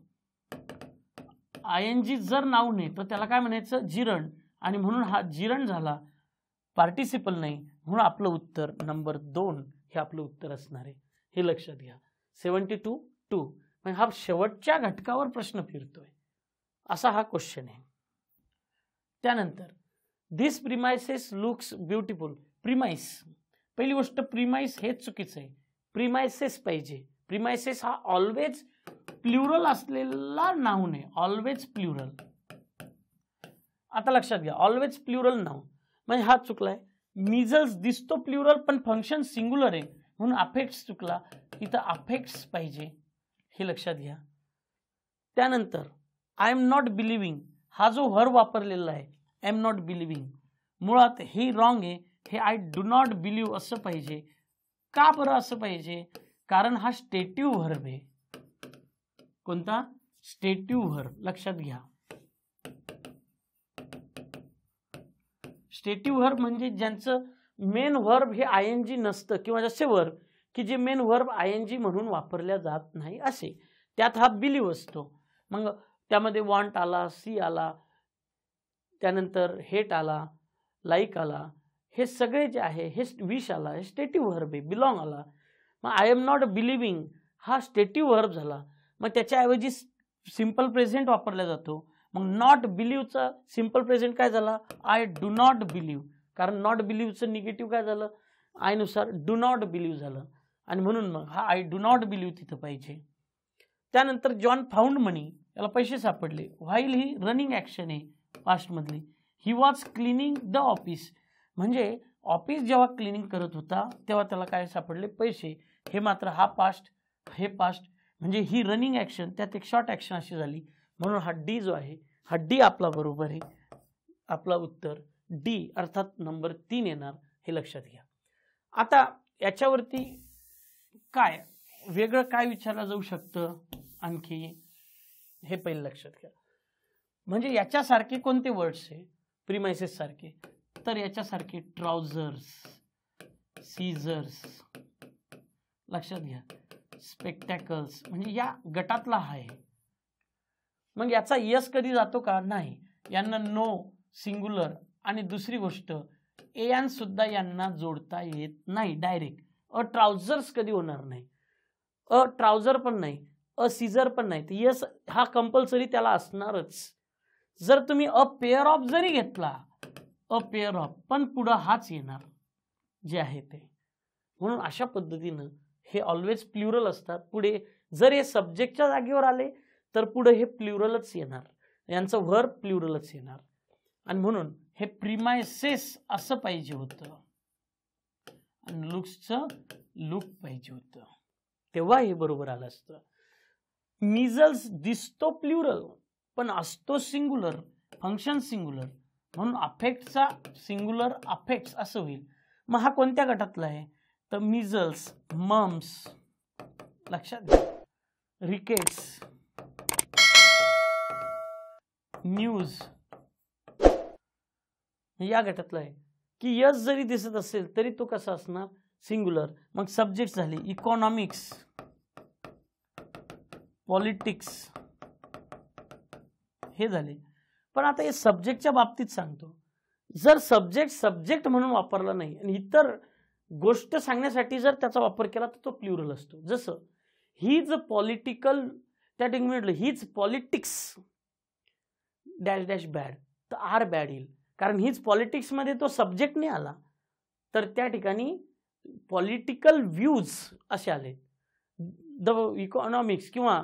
आय एन जी जर नाऊन आहे तर त्याला काय म्हणायचं जिरण आणि म्हणून हा जिरण झाला पार्टिसिपल नाही म्हणून आपलं उत्तर नंबर दोन हे आपलं उत्तर असणार आहे हे लक्षात घ्या सेवन्टी टू टू म्हणजे हा शेवटच्या घटकावर प्रश्न फिरतोय असा हा क्वेश्चन आहे त्यानंतर this premises looks beautiful premise पहिली गोष्ट प्रिमाइस हेच चुकीचं आहे प्रिमायसेस पाहिजे प्रिमायसेस हा ऑलवेज प्ल्युरल असलेला नाऊन आहे ऑलवेज प्ल्युरल आता लक्षात घ्या ऑलवेज प्ल्युरल नाऊन म्हणजे हा चुकलाय मिझल्स दिसतो प्ल्युरल पण फंक्शन सिंग्युलर आहे म्हणून अफेक्ट्स चुकला इथं अफेक्ट्स पाहिजे हे लक्षात घ्या त्यानंतर आय एम नॉट बिलिव्हिंग हा जो व्हर वापरलेला आहे आय एम नॉट बिलिव्हिंग मुळात हे रॉंग आहे हे आय डू नॉट बिलीव्ह असं पाहिजे का बरं असं पाहिजे कारण हा स्टेटिव्ह व्हर्ब आहे कोणता स्टेटिव्ह व्हर्ब लक्षात घ्या स्टेटिव्ह व्हर्ब म्हणजे ज्यांचं मेन व्हर्ब हे आय एन जी नसतं किंवा जसे वर्ब की जे main verb I N G म्हणून वापरल्या जात नाही असे त्यात हा बिलीव असतो मग त्यामध्ये वॉन्ट आला सी आला त्यानंतर हेट आला लाईक आला हे सगळे जे आहे हे विश आला हे स्टेटिव्ह व्हर्ब आहे बिलॉंग आला मग आय एम नॉट बिलिव्हिंग हा स्टेटिव्ह व्हर्ब झाला मग त्याच्याऐवजी सिम्पल प्रेझेंट वापरला जातो मग नॉट बिलीव्हचा सिम्पल प्रेझेंट काय झाला आय डू नॉट बिलीव्ह कारण नॉट बिलीव्हचं निगेटिव्ह काय झालं आयनुसार डू नॉट बिलीव्ह झालं आणि म्हणून मग हा आय डू नॉट बिलीव्ह तिथं पाहिजे त्यानंतर जॉन फाउंड मनी याला पैसे सापडले व्हाईल ही रनिंग ॲक्शन आहे पास्टमधली he was cleaning the office म्हणजे ऑफिस जेव्हा क्लिनिंग करत होता तेव्हा त्याला काय सापडले पैसे हे मात्र हा पास्ट हे पास्ट म्हणजे ही रनिंग ॲक्शन त्यात एक शॉर्ट ॲक्शन अशी झाली म्हणून हा डी जो आहे हा डी आपला बरोबर आहे आपला उत्तर डी अर्थात नंबर तीन येणार हे लक्षात घ्या आता याच्यावरती काय वेगळं काय विचारलं जाऊ शकतं आणखी हे पहिलं लक्षात घ्या म्हणजे याच्यासारखे कोणते वर्ड्स आहे प्रिमायसेस सारखे तर याच्यासारखे ट्राउझर्स सीझर्स लक्षात घ्या स्पेक्टॅकल्स म्हणजे या गटातला आहे मग याचा यस कधी जातो का नाही यांना नो सिंगुलर आणि दुसरी गोष्ट एन सुद्धा यांना जोडता येत नाही डायरेक्ट अ ट्राउझर्स कधी होणार नाही अ ट्राउझर पण नाही अ सीझर पण नाही तर यस हा कंपल्सरी त्याला असणारच जर तुम्ही अ पेअर ऑफ जरी घेतला अ ऑफ पण पुढं हाच येणार जे आहे ते म्हणून अशा पद्धतीनं हे ऑलवेज प्ल्युरल असतात पुढे जर हे सब्जेक्टच्या जागेवर आले तर पुढे हे प्ल्युरलच येणार यांचं व्हर प्ल्युरलच येणार आणि म्हणून हे प्रिमायसेस असं पाहिजे होतं आणि लुक्सचं लुक पाहिजे होतं तेव्हा हे बरोबर आलं असतं मिजल्स दिसतो प्ल्युरल पण असतो सिंगुलर फंक्शन सिंगुलर म्हणून अफेक्टचा सिंग्युलर अफेक्ट्स असं होईल मग हा कोणत्या गटातला आहे तर मिझल्स मम्स लक्षात घ्या रिकेट्स न्यूज या गटातला आहे की यस जरी दिसत असेल तरी तो कसा असणार सिंग्युलर मग सब्जेक्ट झाले इकॉनॉमिक्स पॉलिटिक्स हे झाले पण आता हे सब्जेक्टच्या बाबतीत सांगतो जर सब्जेक्ट सब्जेक्ट म्हणून वापरला नाही आणि इतर गोष्ट सांगण्यासाठी जर त्याचा वापर केला तर तो प्ल्युरल असतो जसं हीच पॉलिटिकल त्या ठिकाणी म्हटलं हीच पॉलिटिक्स डॅश डॅश बॅड तर आर बॅड येईल कारण हीच पॉलिटिक्समध्ये तो सब्जेक्ट नाही आला तर त्या ठिकाणी पॉलिटिकल व्ह्यूज असे आले द इकॉनॉमिक्स किंवा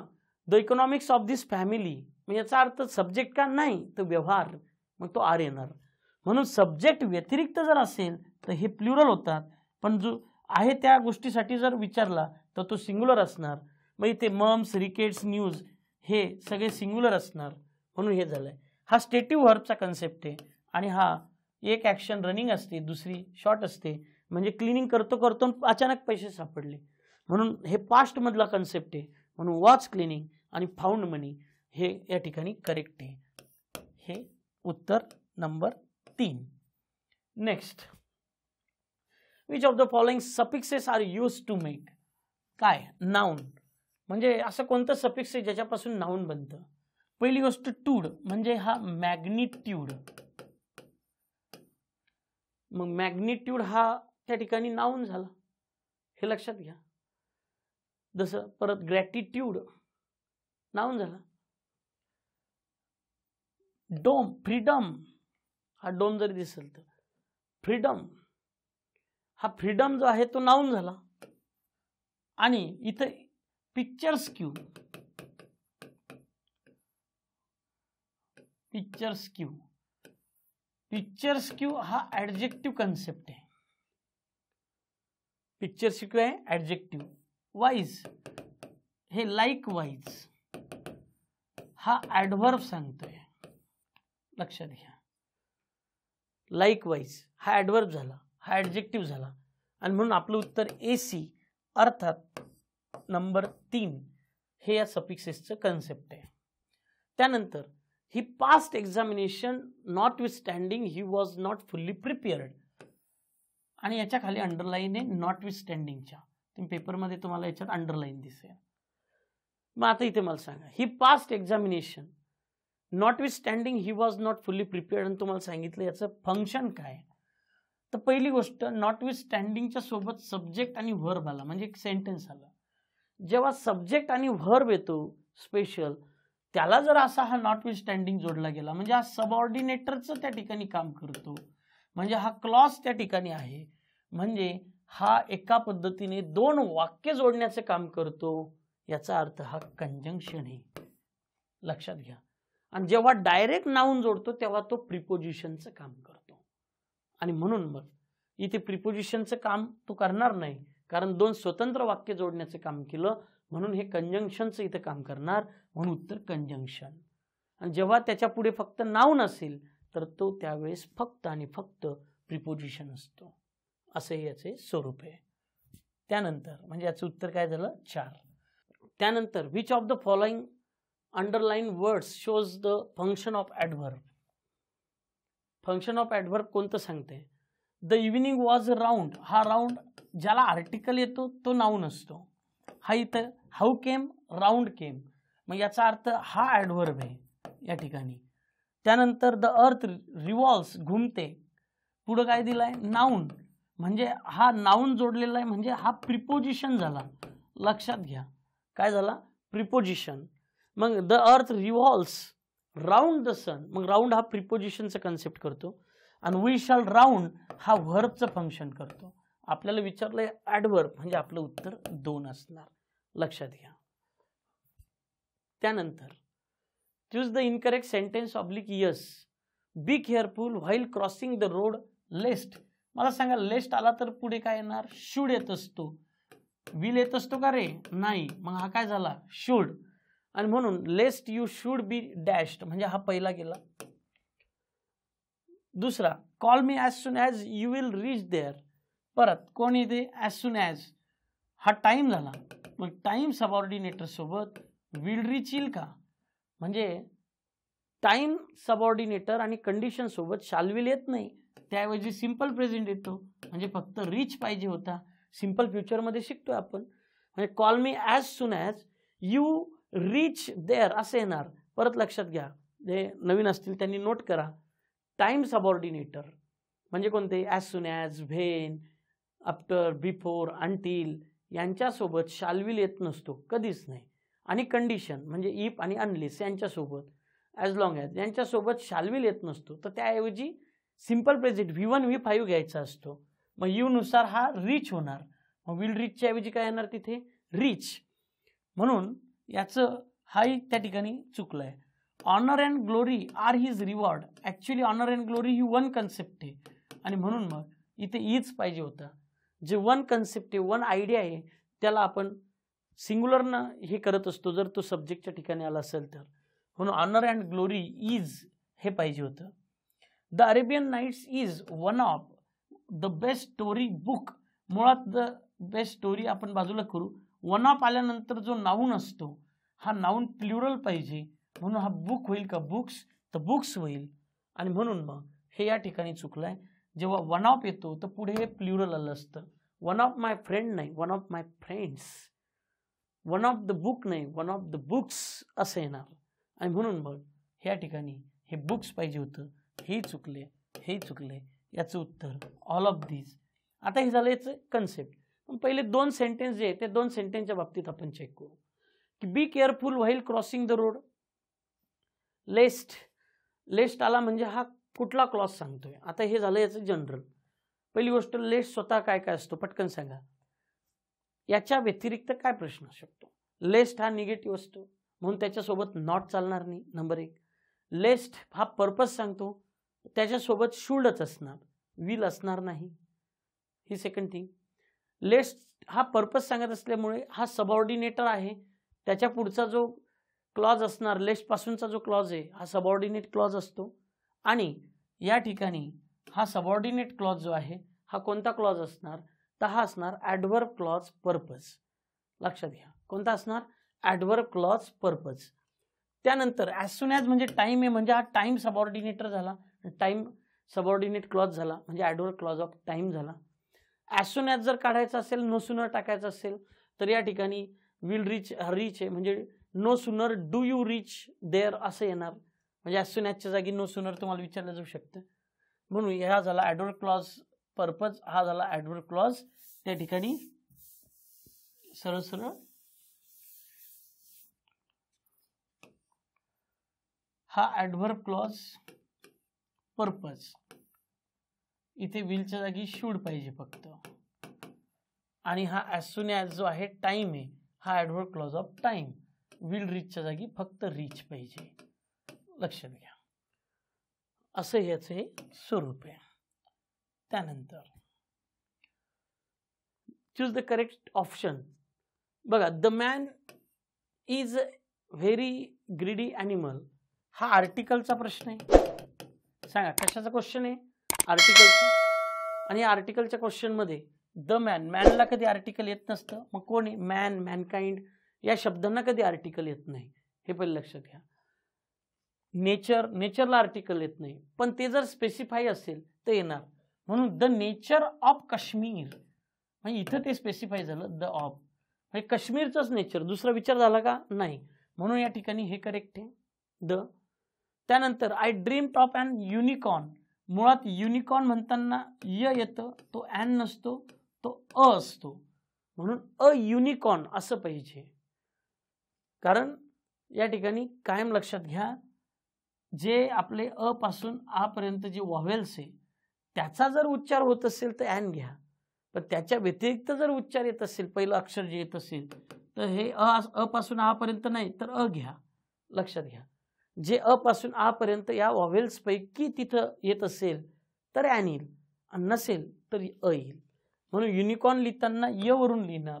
the economics of this family मग याचा अर्थ सब्जेक्ट का नाही तर व्यवहार मग तो आर येणार म्हणून सब्जेक्ट व्यतिरिक्त जर असेल तर हे प्लुरल होतात पण जो आहे त्या गोष्टीसाठी जर विचारला तर तो सिंग्युलर असणार मग इथे मम्स रिकेट्स न्यूज हे सगळे सिंग्युलर असणार म्हणून हे झालं आहे हा स्टेटिव्ह हर्बचा कन्सेप्ट आहे आणि हा एक ॲक्शन रनिंग असते दुसरी शॉर्ट असते म्हणजे क्लिनिंग करतो करतो अचानक पैसे सापडले म्हणून हे पास्टमधला कन्सेप्ट आहे म्हणून वॉच क्लिनिंग आणि फाऊंड मनी हे या ठिकाणी करेक्ट आहे हे उत्तर नंबर तीन next which of the following suffixes are use to make काय नाऊन म्हणजे असं कोणतं सफिक्स आहे ज्याच्यापासून नाऊन बनतं पहिली गोष्ट टूड म्हणजे हा मॅग्निट्यूड मग मॅग्निट्यूड हा त्या ठिकाणी नाऊन झाला हे लक्षात घ्या जसं परत ग्रॅटिट्यूड नाऊन झाला डोम फ्रीडम हा डोम जरी दिसेल तर फ्रीडम हा फ्रीडम जो आहे तो नाऊन झाला आणि इथं picturesque picturesque picturesque हा ॲडजेक्टिव्ह कन्सेप्ट आहे पिक्चर्स क्यू आहे ॲडजेक्टिव्ह वाईज हे लाईक वाईज हा ॲडव्हर्ब सांगतोय लक्षात घ्या लाईक वाईज हा ॲडवर्ब झाला हा ऍडजेक्टिव्ह झाला आणि म्हणून आपलं उत्तर ए सी अर्थात नंबर तीन हे या सफिक्सेसचं कन्सेप्ट आहे त्यानंतर he passed examination notwithstanding he was not fully prepared आणि याच्या खाली अंडरलाईन आहे नॉट विथ स्टँडिंगच्या पेपरमध्ये तुम्हाला याच्यात अंडरलाईन दिसेल मग आता इथे मला सांगा he passed examination standing he was not fully prepared आणि तुम्हाला सांगितलं याचं फंक्शन काय तर पहिली गोष्ट नॉट नॉटविथस्टँडिंगच्या सोबत सब्जेक्ट आणि व्हर्ब आला म्हणजे एक सेंटेन्स आला जेव्हा सब्जेक्ट आणि व्हर्ब येतो स्पेशल त्याला जर असा हा नॉट स्टँडिंग जोडला गेला म्हणजे हा सबऑर्डिनेटरचं त्या ठिकाणी काम करतो म्हणजे हा क्लॉस त्या ठिकाणी आहे म्हणजे हा एका पद्धतीने दोन वाक्य जोडण्याचं काम करतो याचा अर्थ हा कंजंक्शन आहे लक्षात घ्या आणि जेव्हा डायरेक्ट नाऊन जोडतो तेव्हा तो प्रिपोजिशनचं काम करतो आणि म्हणून मग इथे प्रिपोजिशनचं काम तो करणार नाही कारण दोन स्वतंत्र वाक्य जोडण्याचं काम केलं म्हणून हे कंजंक्शनचं इथं काम करणार म्हणून उत्तर कंजंक्शन आणि जेव्हा त्याच्या पुढे फक्त नाऊन असेल तर तो त्यावेळेस फक्त आणि फक्त प्रिपोजिशन असतो असं याचे स्वरूप आहे त्यानंतर म्हणजे याचं उत्तर काय झालं चार त्यानंतर which of the following underline words shows the function of adverb function of adverb कोणतं सांगते द इव्हिनिंग वॉज राऊंड हा राऊंड ज्याला आर्टिकल येतो तो नाऊन असतो हा इथं हाऊ केम राऊंड केम मग याचा अर्थ हा ऍडव्हर्ब आहे या ठिकाणी त्यानंतर द अर्थ रिवॉल्व्स घुमते पुढं काय दिलं नाऊन म्हणजे हा नाऊन जोडलेला आहे म्हणजे हा प्रिपोजिशन झाला लक्षात घ्या काय झाला प्रिपोजिशन मग द अर्थ रिव्हॉल्स राऊंड द सन मग राऊंड हा प्रिपोजिशनचा कन्सेप्ट करतो आणि वी शाल राऊंड हा व्हर्बचं फंक्शन करतो आपल्याला विचारलंय ॲडवर्ब म्हणजे आपलं उत्तर दोन असणार लक्षात घ्या त्यानंतर choose the incorrect sentence oblique yes be careful while crossing the road lest मला सांगा लेस्ट आला तर पुढे काय येणार शूड येत असतो विल येत असतो का रे नाही मग हा काय झाला शूड आणि म्हणून लेस्ट यू शुड बी डॅश्ड म्हणजे हा पहिला गेला दुसरा call me as soon as you will reach there परत कोण येते ॲज सुन ॲज हा टाईम झाला मग टाईम सबऑर्डिनेटरसोबत विल रीच येईल का म्हणजे टाईम सबऑर्डिनेटर आणि कंडिशनसोबत शालविल येत नाही त्याऐवजी सिम्पल प्रेझेंट येतो म्हणजे फक्त रीच पाहिजे होता सिम्पल फ्युचरमध्ये शिकतो आपण म्हणजे call me as soon as you reach there असे येणार परत लक्षात घ्या जे नवीन असतील त्यांनी नोट करा टाईम सबऑर्डिनेटर म्हणजे कोणते as soon as when after before until यांच्यासोबत शालविल येत नसतो कधीच नाही आणि कंडिशन म्हणजे इप आणि अनलिस यांच्यासोबत ॲज लॉंग ॲज यांच्यासोबत शालविल येत नसतो तर त्याऐवजी simple present V one V five घ्यायचा असतो मग यूनुसार हा रीच होणार मग विल रीचच्या ऐवजी काय येणार तिथे रीच म्हणून याचं हाही त्या ठिकाणी चुकलं आहे honour and glory are his reward actually honour and glory ही वन कन्सेप्ट आहे आणि म्हणून मग इथे ईच पाहिजे होतं जे वन कन्सेप्ट आहे वन आयडिया आहे त्याला आपण सिंग्युलरनं हे करत असतो जर तो सब्जेक्टच्या ठिकाणी आला असेल तर म्हणून ऑनर अँड ग्लोरी इज हे पाहिजे होतं the Arabian Nights is one of the best story book मुळात द बेस्ट स्टोरी आपण बाजूला करू वन ऑफ आल्यानंतर जो नाऊन असतो हा नाऊन प्ल्युरल पाहिजे म्हणून हा बुक होईल का बुक्स तर बुक्स होईल आणि म्हणून मग हे या ठिकाणी चुकलं आहे जेव्हा वन ऑफ येतो तर पुढे हे प्ल्युरल आलं असतं वन ऑफ माय फ्रेंड नाही one of my friends one of the book नाही वन ऑफ द बुक्स असं येणार आणि म्हणून मग ह्या ठिकाणी हे बुक्स पाहिजे होतं हे चुकले हे चुकले याचं उत्तर ऑल ऑफ दीज आता हे झालं याचं कन्सेप्ट पहिले दोन सेंटेन्स जे ते दोन सेंटेन्सच्या बाबतीत आपण चेक करू की be careful while crossing the road lest lest आला म्हणजे हा कुठला क्लॉस सांगतोय आता हे झालं याचं जनरल पहिली गोष्ट लेस्ट स्वतः काय काय असतो पटकन सांगा याच्या व्यतिरिक्त काय प्रश्न असू शकतो लेस्ट हा निगेटिव्ह असतो म्हणून त्याच्यासोबत नॉट चालणार नाही नंबर एक लेस्ट हा पर्पज सांगतो त्याच्यासोबत शूडच असणार विल असणार नाही ही सेकंड थिंग लेस हा पर्पज सांगत असल्यामुळे हा सबऑर्डिनेटर आहे त्याच्या पुढचा जो क्लॉज असणार लेस्टपासूनचा जो क्लॉज आहे हा सबऑर्डिनेट क्लॉज असतो आणि या ठिकाणी हा सबऑर्डिनेट क्लॉज जो आहे हा कोणता क्लॉज असणार तर हा असणार ॲडवर्ब क्लॉज पर्पज लक्षात घ्या कोणता असणार ॲडवर्ब क्लॉज पर्पज त्यानंतर ॲज सुन ॲज म्हणजे टाईम आहे म्हणजे हा टाईम सबऑर्डिनेटर झाला टाईम सबऑर्डिनेट क्लॉज झाला म्हणजे ॲडवर्ब क्लॉज ऑफ टाईम झाला ॲसोनॅच जर काढायचं असेल नो सुनर टाकायचं असेल तर या ठिकाणी विल रिच रिच आहे म्हणजे no sooner do you rich there असं येणार म्हणजे ॲज ॲजच्या जागी नो सुनर तुम्हाला विचारलं जाऊ शकतं म्हणून हा झाला ॲडवर्ड क्लॉज पर्पज हा झाला ॲडवर्ड क्लॉज त्या ठिकाणी सरळ सरळ हा ॲडव्हर्ब क्लॉज पर्पज इथे विलच्या जागी शूड पाहिजे फक्त आणि हा ॲज सुन ॲज जो आहे टाईम आहे हा adverb clause of time will रीचच्या जागी फक्त रीच पाहिजे लक्षात घ्या असं याचे हे स्वरूप आहे त्यानंतर चूज द करेक्ट ऑप्शन बघा the man is very greedy animal हा आर्टिकलचा प्रश्न आहे सांगा कशाचा क्वेश्चन आहे आर्टिकलचं आणि आर्टिकलच्या क्वेश्चनमध्ये द मॅन मॅनला कधी आर्टिकल येत नसतं मग कोण आहे मॅन मॅनकाइंड या शब्दांना कधी आर्टिकल येत नाही हे पहिले लक्षात घ्या नेचर नेचरला आर्टिकल येत नाही पण ते जर स्पेसिफाय असेल तर येणार म्हणून द नेचर ऑफ काश्मीर म्हणजे इथं ते स्पेसिफाय झालं द ऑफ म्हणजे काश्मीरचंच नेचर दुसरा विचार झाला का नाही म्हणून या ठिकाणी हे करेक्ट आहे द त्यानंतर I dream top and unicorn मुळात युनिकॉर्न म्हणताना य येतं तो ॲन नसतो तो अ असतो म्हणून अ युनिकॉर्न असं पाहिजे कारण या ठिकाणी कायम लक्षात घ्या जे आपले अ पासून आपर्यंत जे वॉवेल्स आहे त्याचा जर उच्चार होत असेल तर ॲन घ्या पण त्याच्या व्यतिरिक्त जर उच्चार येत असेल पहिलं अक्षर जे येत असेल तर हे अ पासून आपर्यंत नाही तर अ घ्या लक्षात घ्या जे अ पासून आ पर्यंत या वॉवेल्सपैकी तिथं येत असेल तर ॲन आणि नसेल तर अ येईल म्हणून युनिकॉर्न लिहिताना य वरून लिहिणार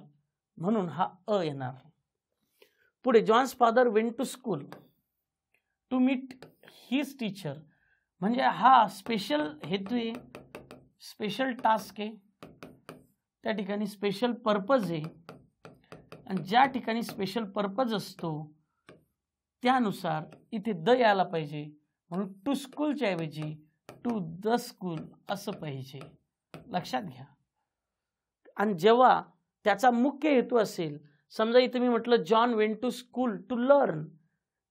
म्हणून हा अ येणार पुढे John's father went to school to meet his teacher म्हणजे हा स्पेशल हेतू आहे स्पेशल टास्क आहे त्या ठिकाणी स्पेशल पर्पज आहे आणि ज्या ठिकाणी स्पेशल पर्पज असतो त्यानुसार इथे द यायला पाहिजे म्हणून टू स्कूलच्या ऐवजी टू द स्कूल असं पाहिजे लक्षात घ्या आणि जेव्हा त्याचा मुख्य हेतू असेल समजा इथे मी म्हटलं John went to school to learn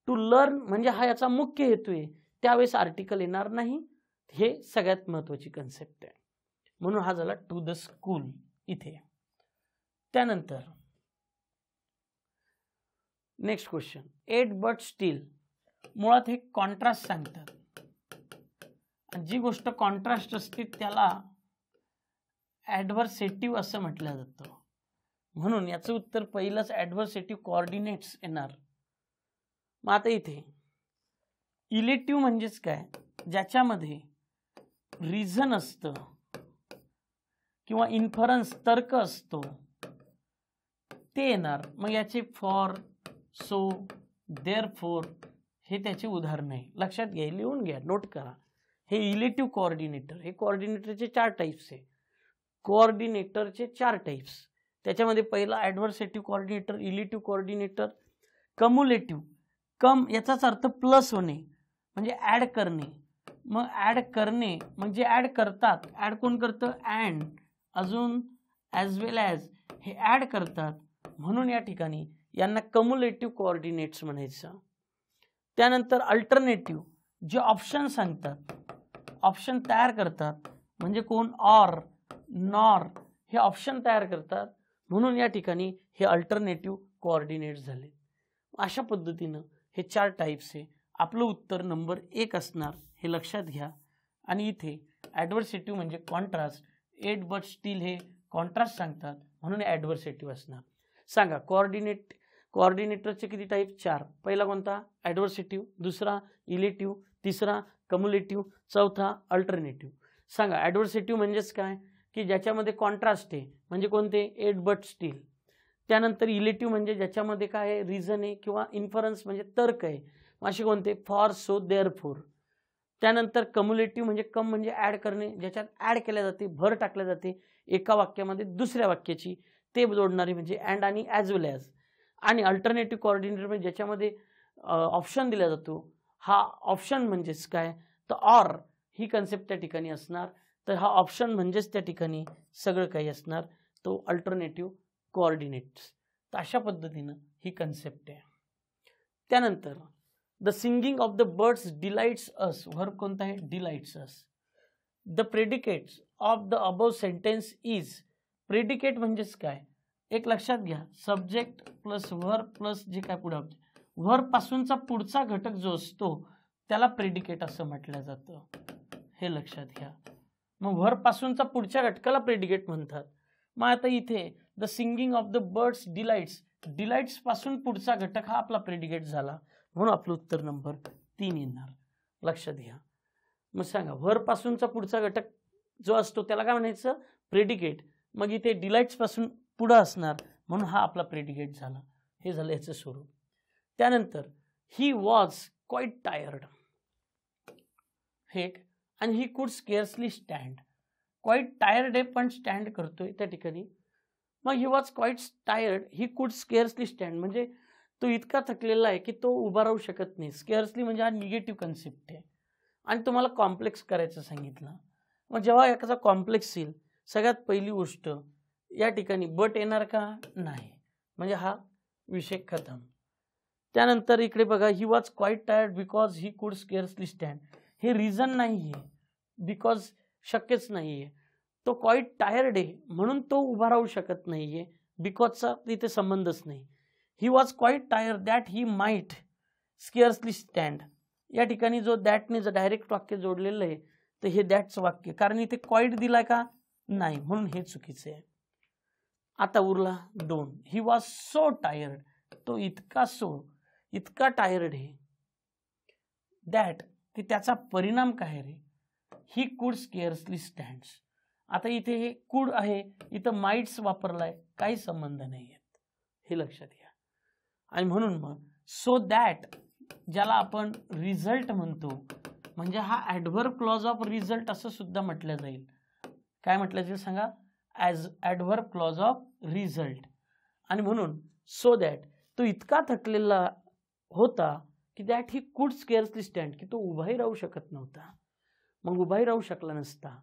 to learn म्हणजे हा याचा मुख्य हेतू आहे त्यावेळेस आर्टिकल येणार नाही हे सगळ्यात महत्त्वाची कन्सेप्ट आहे म्हणून हा झाला टू द स्कूल इथे त्यानंतर next question yet but still मुळात हे कॉन्ट्रास्ट सांगतात जी गोष्ट कॉन्ट्रास्ट असते त्याला ऍडव्हर्सेटिव्ह असं म्हटलं जातं म्हणून याचं उत्तर पहिलंच ॲडव्हर्सेटिव्ह कॉर्डिनेट्स येणार मग आता इथे इलेक्टिव्ह म्हणजेच काय ज्याच्यामध्ये रिझन असतं किंवा इन्फरन्स तर्क असतो ते येणार मग याचे फॉर सो देअर फोर हे त्याचे उदाहरण आहे लक्षात घ्या लिहून घ्या नोट करा हे इलेटिव्ह कोऑर्डिनेटर हे कोऑर्डिनेटरचे चार टाईप्स आहे कोऑर्डिनेटरचे चार टाईप्स त्याच्यामध्ये पहिला ॲडव्हर्सेटिव्ह कॉर्डिनेटर इलेटिव्ह कोऑर्डिनेटर कम्युलेटिव्ह कम याचाच अर्थ प्लस होणे म्हणजे ॲड करणे मग ॲड करणे म्हणजे ॲड करतात ॲड कोण करतं अँड अजून ॲज वेल ॲज हे ॲड करतात म्हणून या ठिकाणी यांना कम्युलेटिव्ह कोऑर्डिनेट्स म्हणायचं त्यानंतर अल्टरनेटिव्ह जे ऑप्शन सांगतात ऑप्शन तयार करतात म्हणजे कोण ऑर नॉर हे ऑप्शन तयार करतात म्हणून या ठिकाणी हे अल्टरनेटिव्ह कोऑर्डिनेट्स झाले अशा पद्धतीनं हे चार टाईप्स आहे आपलं उत्तर नंबर एक असणार हे लक्षात घ्या आणि इथे ॲडव्हर्सिटिव्ह म्हणजे कॉन्ट्रास्ट एट बट स्टील हे कॉन्ट्रास्ट सांगतात म्हणून ॲडव्हर्सिटिव्ह असणार सांगा कोऑर्डिनेट कोऑर्डिनेटरचे किती टाईप चार पहिला कोणता ॲडव्हर्सिटिव्ह दुसरा इलेटिव्ह तिसरा कम्युलेटिव्ह चौथा अल्टरनेटिव्ह सांगा ॲडव्हर्सिटिव्ह म्हणजेच काय की ज्याच्यामध्ये कॉन्ट्रास्ट आहे म्हणजे कोणते एट बट स्टील त्यानंतर इलेटिव्ह म्हणजे ज्याच्यामध्ये काय आहे रिझन आहे किंवा इन्फरन्स म्हणजे तर्क आहे असे कोणते फॉर सो देअर फोर त्यानंतर कम्युलेटिव्ह म्हणजे कम म्हणजे ॲड करणे ज्याच्यात ॲड केल्या जाते भर टाकल्या जाते एका वाक्यामध्ये दुसऱ्या वाक्याची ते जोडणारी म्हणजे अँड आणि ॲज वेल ॲज आणि अल्टरनेटिव्ह कॉर्डिनेटर म्हणजे ज्याच्यामध्ये ऑप्शन दिला जातो हा ऑप्शन म्हणजेच काय तर ऑर ही कन्सेप्ट त्या ठिकाणी असणार तर हा ऑप्शन म्हणजेच त्या ठिकाणी सगळं काही असणार तो अल्टरनेटिव्ह कोऑर्डिनेट्स तर अशा पद्धतीनं ही कन्सेप्ट आहे त्यानंतर the singing of the birds delights us verb कोणता आहे delights us the predicates of the above sentence is predicate म्हणजेच काय एक लक्षात घ्या सब्जेक्ट प्लस वर प्लस जे काय पुढे व्हर पासूनचा पुढचा घटक जो असतो त्याला प्रेडिकेट असं म्हटलं जातं हे लक्षात घ्या मग वरपासूनचा पासूनचा पुढच्या घटकाला प्रेडिकेट म्हणतात मग आता इथे the singing of the birds delights delights पासून पुढचा घटक हा आपला प्रेडिकेट झाला म्हणून आपलं उत्तर नंबर तीन येणार लक्षात घ्या मग सांगा वरपासूनचा पासूनचा पुढचा घटक जो असतो त्याला काय म्हणायचं प्रेडिकेट मग इथे डिलाइट्स पासून पुढं असणार म्हणून हा आपला प्रेडिकेट झाला हे झालं याचं स्वरूप त्यानंतर ही वॉज क्वाईट टायर्ड हे आणि ही could scarcely stand quiet tired आहे पण स्टँड करतोय त्या ठिकाणी मग he was quite tired he could scarcely stand म्हणजे तो इतका थकलेला आहे की तो उभा राहू शकत नाही स्केअर्सली म्हणजे हा निगेटिव्ह कन्सेप्ट आहे आणि तुम्हाला कॉम्प्लेक्स करायचं सांगितलं मग जेव्हा एखादा कॉम्प्लेक्स येईल सगळ्यात पहिली गोष्ट या ठिकाणी बट येणार का नाही म्हणजे हा विषय खतम त्यानंतर इकडे बघा he was quite tired because he could scarcely stand हे रिझन नाही आहे बिकॉज शक्यच नाही आहे तो क्वाईट टायर्ड आहे म्हणून तो उभा राहू शकत नाही आहे बिकॉजचा तिथे संबंधच नाही he was quite tired that he might scarcely stand या ठिकाणी जो दॅटने जर डायरेक्ट वाक्य जोडलेलं आहे तर हे दॅटचं वाक्य कारण इथे क्वाईट दिलाय का नाही म्हणून हे चुकीचं आहे आता उरला दोन ही वॉज सो टायर्ड तो इतका सो इतका टायर्ड हे दॅट की त्याचा परिणाम काय रे ही कुड स्केअर्सली स्टँड्स आता इथे हे कुड आहे इथं माइट्स वापरलाय काही संबंध नाही आहेत हे लक्षात घ्या आणि म्हणून मग सो दॅट ज्याला आपण रिझल्ट म्हणतो म्हणजे हा ॲडव्हर्ब क्लॉज ऑफ रिझल्ट असं सुद्धा म्हटलं जाईल काय म्हटलं जाईल सांगा as adverb clause of result आणि म्हणून सो दॅट तो इतका थकलेला होता की that he could scarcely stand की तो उभाही राहू शकत नव्हता मग उभाही राहू शकला नसता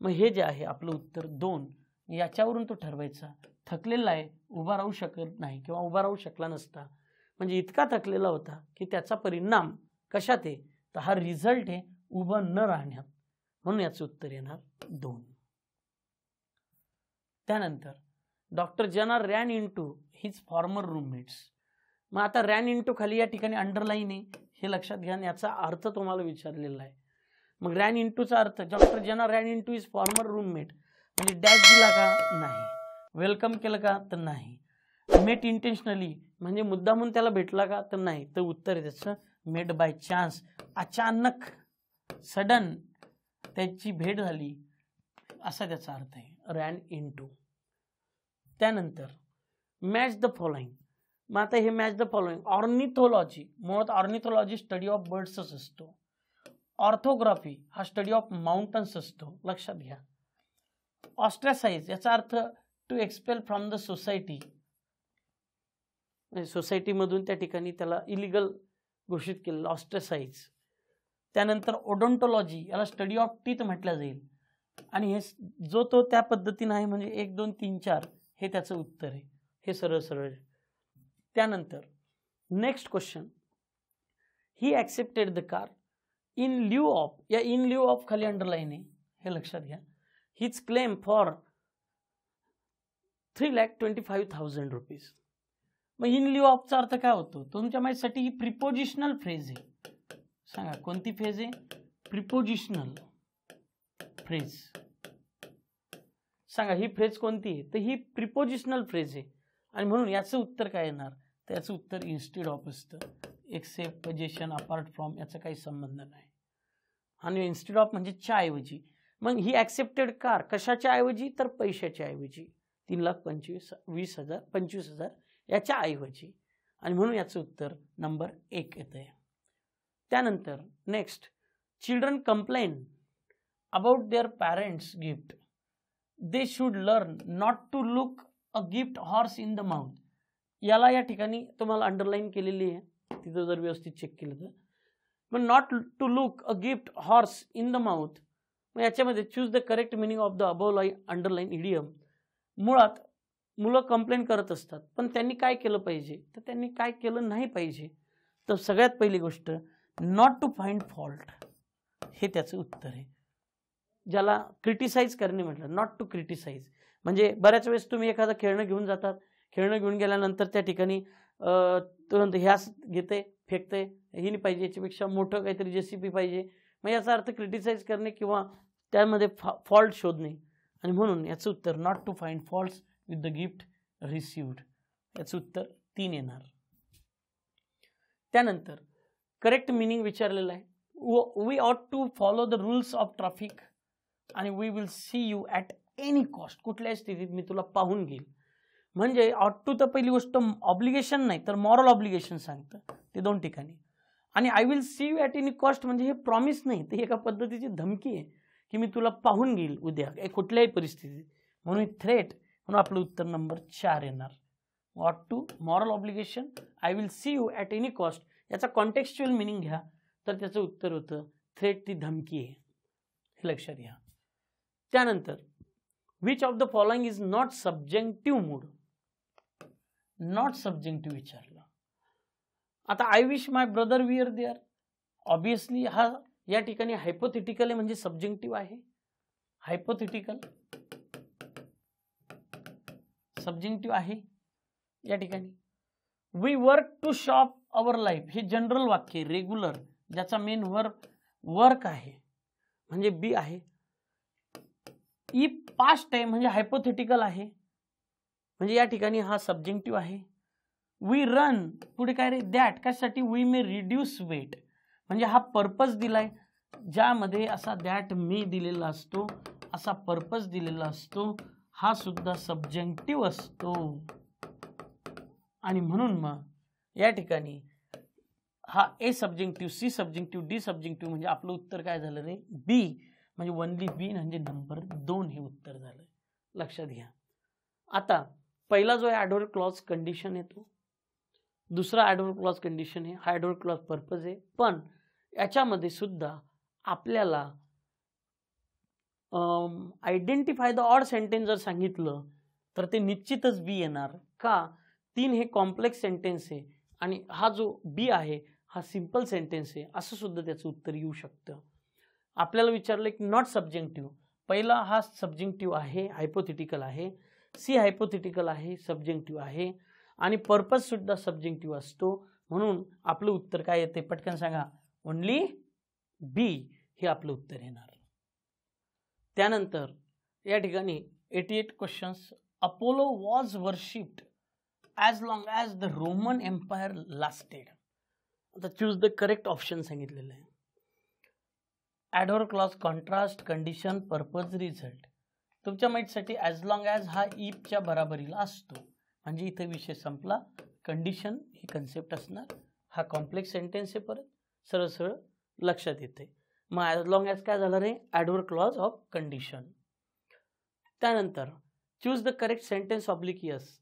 मग हे जे आहे आपलं उत्तर दोन याच्यावरून तो ठरवायचा थकलेला आहे उभा राहू शकत नाही किंवा उभा राहू शकला नसता म्हणजे इतका थकलेला होता की त्याचा परिणाम कशात आहे तर हा रिझल्ट आहे उभं न राहण्यात म्हणून याचं उत्तर येणार दोन त्यानंतर doctor Jana ran to his former roommates मग आता रॅन इंटू खाली या ठिकाणी अंडरलाईन आहे हे लक्षात घ्या याचा अर्थ तुम्हाला विचारलेला आहे मग रॅन इंटूचा अर्थ doctor Jana ran to his former roommate म्हणजे डॅश दिला का नाही वेलकम केलं का तर नाही मेट इंटेन्शनली म्हणजे म्हणून त्याला भेटला का तर नाही तर उत्तर आहे त्याचं मेट बाय चान्स अचानक सडन त्याची भेट झाली असा त्याचा अर्थ आहे रॅन टू त्यानंतर मॅच द फॉलोइंग मग आता हे मॅच द फॉलोइंग ऑर्निथोलॉजी मुळात ऑर्निथोलॉजी स्टडी ऑफ बर्ड्सच असतो ऑर्थोग्राफी हा स्टडी ऑफ माउंटन्स असतो लक्षात घ्या ऑस्ट्रॅसाईज याचा अर्थ to expel from the society सोसायटीमधून त्या ठिकाणी त्याला इलिगल घोषित केलेलं ऑस्ट्रसाईज त्यानंतर ओडोंटोलॉजी याला स्टडी ऑफ टीथ म्हटलं जाईल आणि हे जो तो त्या पद्धतीनं आहे म्हणजे एक दोन तीन चार हे त्याचं उत्तर आहे हे सरळ सरळ त्यानंतर next question he accepted the car in lieu of या इन ल्यू ऑफ खाली अंडरलाईन आहे हे लक्षात घ्या his claim for three lakh twenty five thousand rupees मग इन ल्यू ऑफचा अर्थ काय होतो तुमच्या माझ्यासाठी ही प्रिपोजिशनल फ्रेज आहे सांगा कोणती फेज आहे प्रिपोजिशनल फ्रेज सांगा ही फ्रेज कोणती आहे तर ही प्रिपोजिशनल फ्रेज आहे आणि म्हणून याचं उत्तर काय येणार तर याचं उत्तर इन्स्टिट्यूट ऑफ असतं एक्सेप्ट पजेशन अपार्ट फ्रॉम याचा काही संबंध नाही आणि इन्स्टिट्यूट ऑफ म्हणजे ऐवजी मग ही ॲक्सेप्टेड कार कशाच्या ऐवजी तर पैशाच्या ऐवजी तीन लाख पंचवीस वीस हजार पंचवीस हजार याच्या ऐवजी आणि म्हणून याचं उत्तर नंबर एक येतं आहे त्यानंतर next children complain about their parents gift they should learn not to look a gift horse in the mouth याला या ठिकाणी तुम्हाला अंडरलाईन केलेली आहे तिथं जर व्यवस्थित चेक केलं तर मग not to look a gift horse in the mouth मग याच्यामध्ये choose the correct meaning of the above line underline idiom मुळात मुलं कंप्लेन करत असतात पण त्यांनी काय केलं पाहिजे तर त्यांनी काय केलं नाही पाहिजे तर सगळ्यात पहिली गोष्ट नॉट टू फाइंड फॉल्ट हे त्याचं उत्तर आहे ज्याला क्रिटिसाइज करणे म्हटलं नॉट टू क्रिटिसाइज म्हणजे बऱ्याच वेळेस तुम्ही एखादं खेळणं घेऊन जातात खेळणं घेऊन गेल्यानंतर त्या ठिकाणी तुरंत ह्यास घेते फेकते हे नाही पाहिजे याच्यापेक्षा मोठं काहीतरी जे सी पी पाहिजे मग याचा अर्थ क्रिटिसाईज करणे किंवा त्यामध्ये फॉ फॉल्ट शोधणे आणि म्हणून याचं उत्तर not to find fault with the gift received याचं उत्तर तीन येणार त्यानंतर करेक्ट मिनिंग विचारलेलं आहे we ought to follow the rules of traffic आणि we will see you at any cost कुठल्याही स्थितीत मी तुला पाहून घेईल म्हणजे ऑट टू तर पहिली गोष्ट ऑब्लिगेशन नाही तर मॉरल ऑब्लिगेशन सांगतं ते दोन ठिकाणी आणि I will see you at any cost म्हणजे हे प्रॉमिस नाही ते एका पद्धतीची धमकी आहे की मी तुला पाहून घेईल उद्या कुठल्याही परिस्थितीत म्हणून थ्रेट म्हणून आपलं उत्तर नंबर चार येणार ought to moral obligation I will see you at any cost याचा कॉन्टेक्स्च्युअल मिनिंग घ्या तर त्याचं उत्तर होतं थ्रेट ती धमकी आहे हे लक्षात घ्या त्यानंतर which of the following is not subjective mood not subjective विचारलं आता I wish my brother were there obviously हा या ठिकाणी हायपोथेटिकल आहे म्हणजे सब्जेक्टिव्ह आहे हायपोथेटिकल सब्जेक्टिव्ह आहे या ठिकाणी we work to shop our life हे जनरल वाक्य रेग्युलर ज्याचा मेन वर्क वर्क आहे म्हणजे बी आहे ई पास्ट आहे म्हणजे हायपोथेटिकल आहे म्हणजे या ठिकाणी हा सब्जेक्टिव्ह आहे वी रन पुढे काय रे दॅट कशासाठी वी मे रिड्यूस वेट म्हणजे हा पर्पज दिलाय ज्यामध्ये असा दॅट मी दिलेला असतो असा पर्पज दिलेला असतो हा सुद्धा सब्जेक्टिव्ह असतो आणि म्हणून मग या ठिकाणी हा A subjective C subjective D subjective म्हणजे आपलं उत्तर काय झालं रे बी म्हणजे वनली बी म्हणजे नंबर दोन हे उत्तर झालं लक्षात घ्या आता पहिला जो आहे ॲडवर क्लॉज कंडिशन येतो दुसरा ॲडवर क्लॉज कंडिशन आहे हा ॲडवर क्लॉज पर्पज आहे पण याच्यामध्ये सुद्धा आपल्याला आयडेंटिफाय द ऑड सेंटेन्स जर सांगितलं तर ते निश्चितच बी येणार का तीन हे कॉम्प्लेक्स सेंटेन्स आहे आणि हा जो बी आहे हा सिम्पल सेंटेन्स आहे असं सुद्धा त्याचं उत्तर येऊ शकतं आपल्याला विचारलं की नॉट सब्जेक्टिव्ह पहिला हा सब्जेक्टिव्ह आहे हायपोथेटिकल आहे सी हायपोथेटिकल आहे सब्जेक्टिव्ह आहे आणि पर्पजसुद्धा सब्जेक्टिव्ह असतो म्हणून आपलं उत्तर काय येते पटकन सांगा ओनली बी हे आपलं उत्तर येणार त्यानंतर या ठिकाणी eighty eight questions Apollo was worshipped as long as the Roman Empire lasted आता चूज द करेक्ट ऑप्शन सांगितलेलं आहे adverb clause contrast condition purpose result तुमच्या माहितीसाठी ॲज लाँग ॲज हा ईपच्या बराबरीला असतो म्हणजे इथे विषय संपला कंडिशन ही कन्सेप्ट असणार हा कॉम्प्लेक्स सेंटेन्स आहे परत सरळ सरळ लक्षात येते मग ॲज लॉंग ॲज काय झालं रे ॲडवर क्लॉज ऑफ कंडिशन त्यानंतर choose the correct sentence obliques yes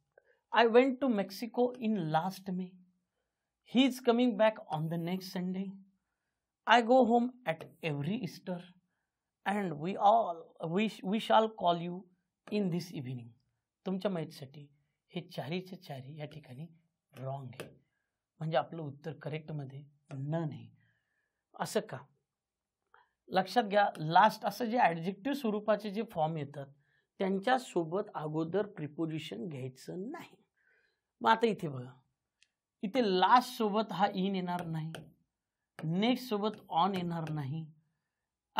I went to Mexico in last May he is coming back on the next Sunday I go home at every Easter and we all we, we shall call you in this evening तुमच्या माहितीसाठी हे चारीचे चारी या ठिकाणी wrong आहे म्हणजे आपलं उत्तर करेक्टमध्ये न नाही असं का लक्षात घ्या लास्ट असं जे ॲडजेक्टिव्ह स्वरूपाचे जे फॉर्म येतात त्यांच्यासोबत अगोदर प्रिपोजिशन घ्यायचं नाही मग आता इथे बघा इथे लास्टसोबत हा इन येणार नाही नेक्स्ट सोबत ऑन येणार नाही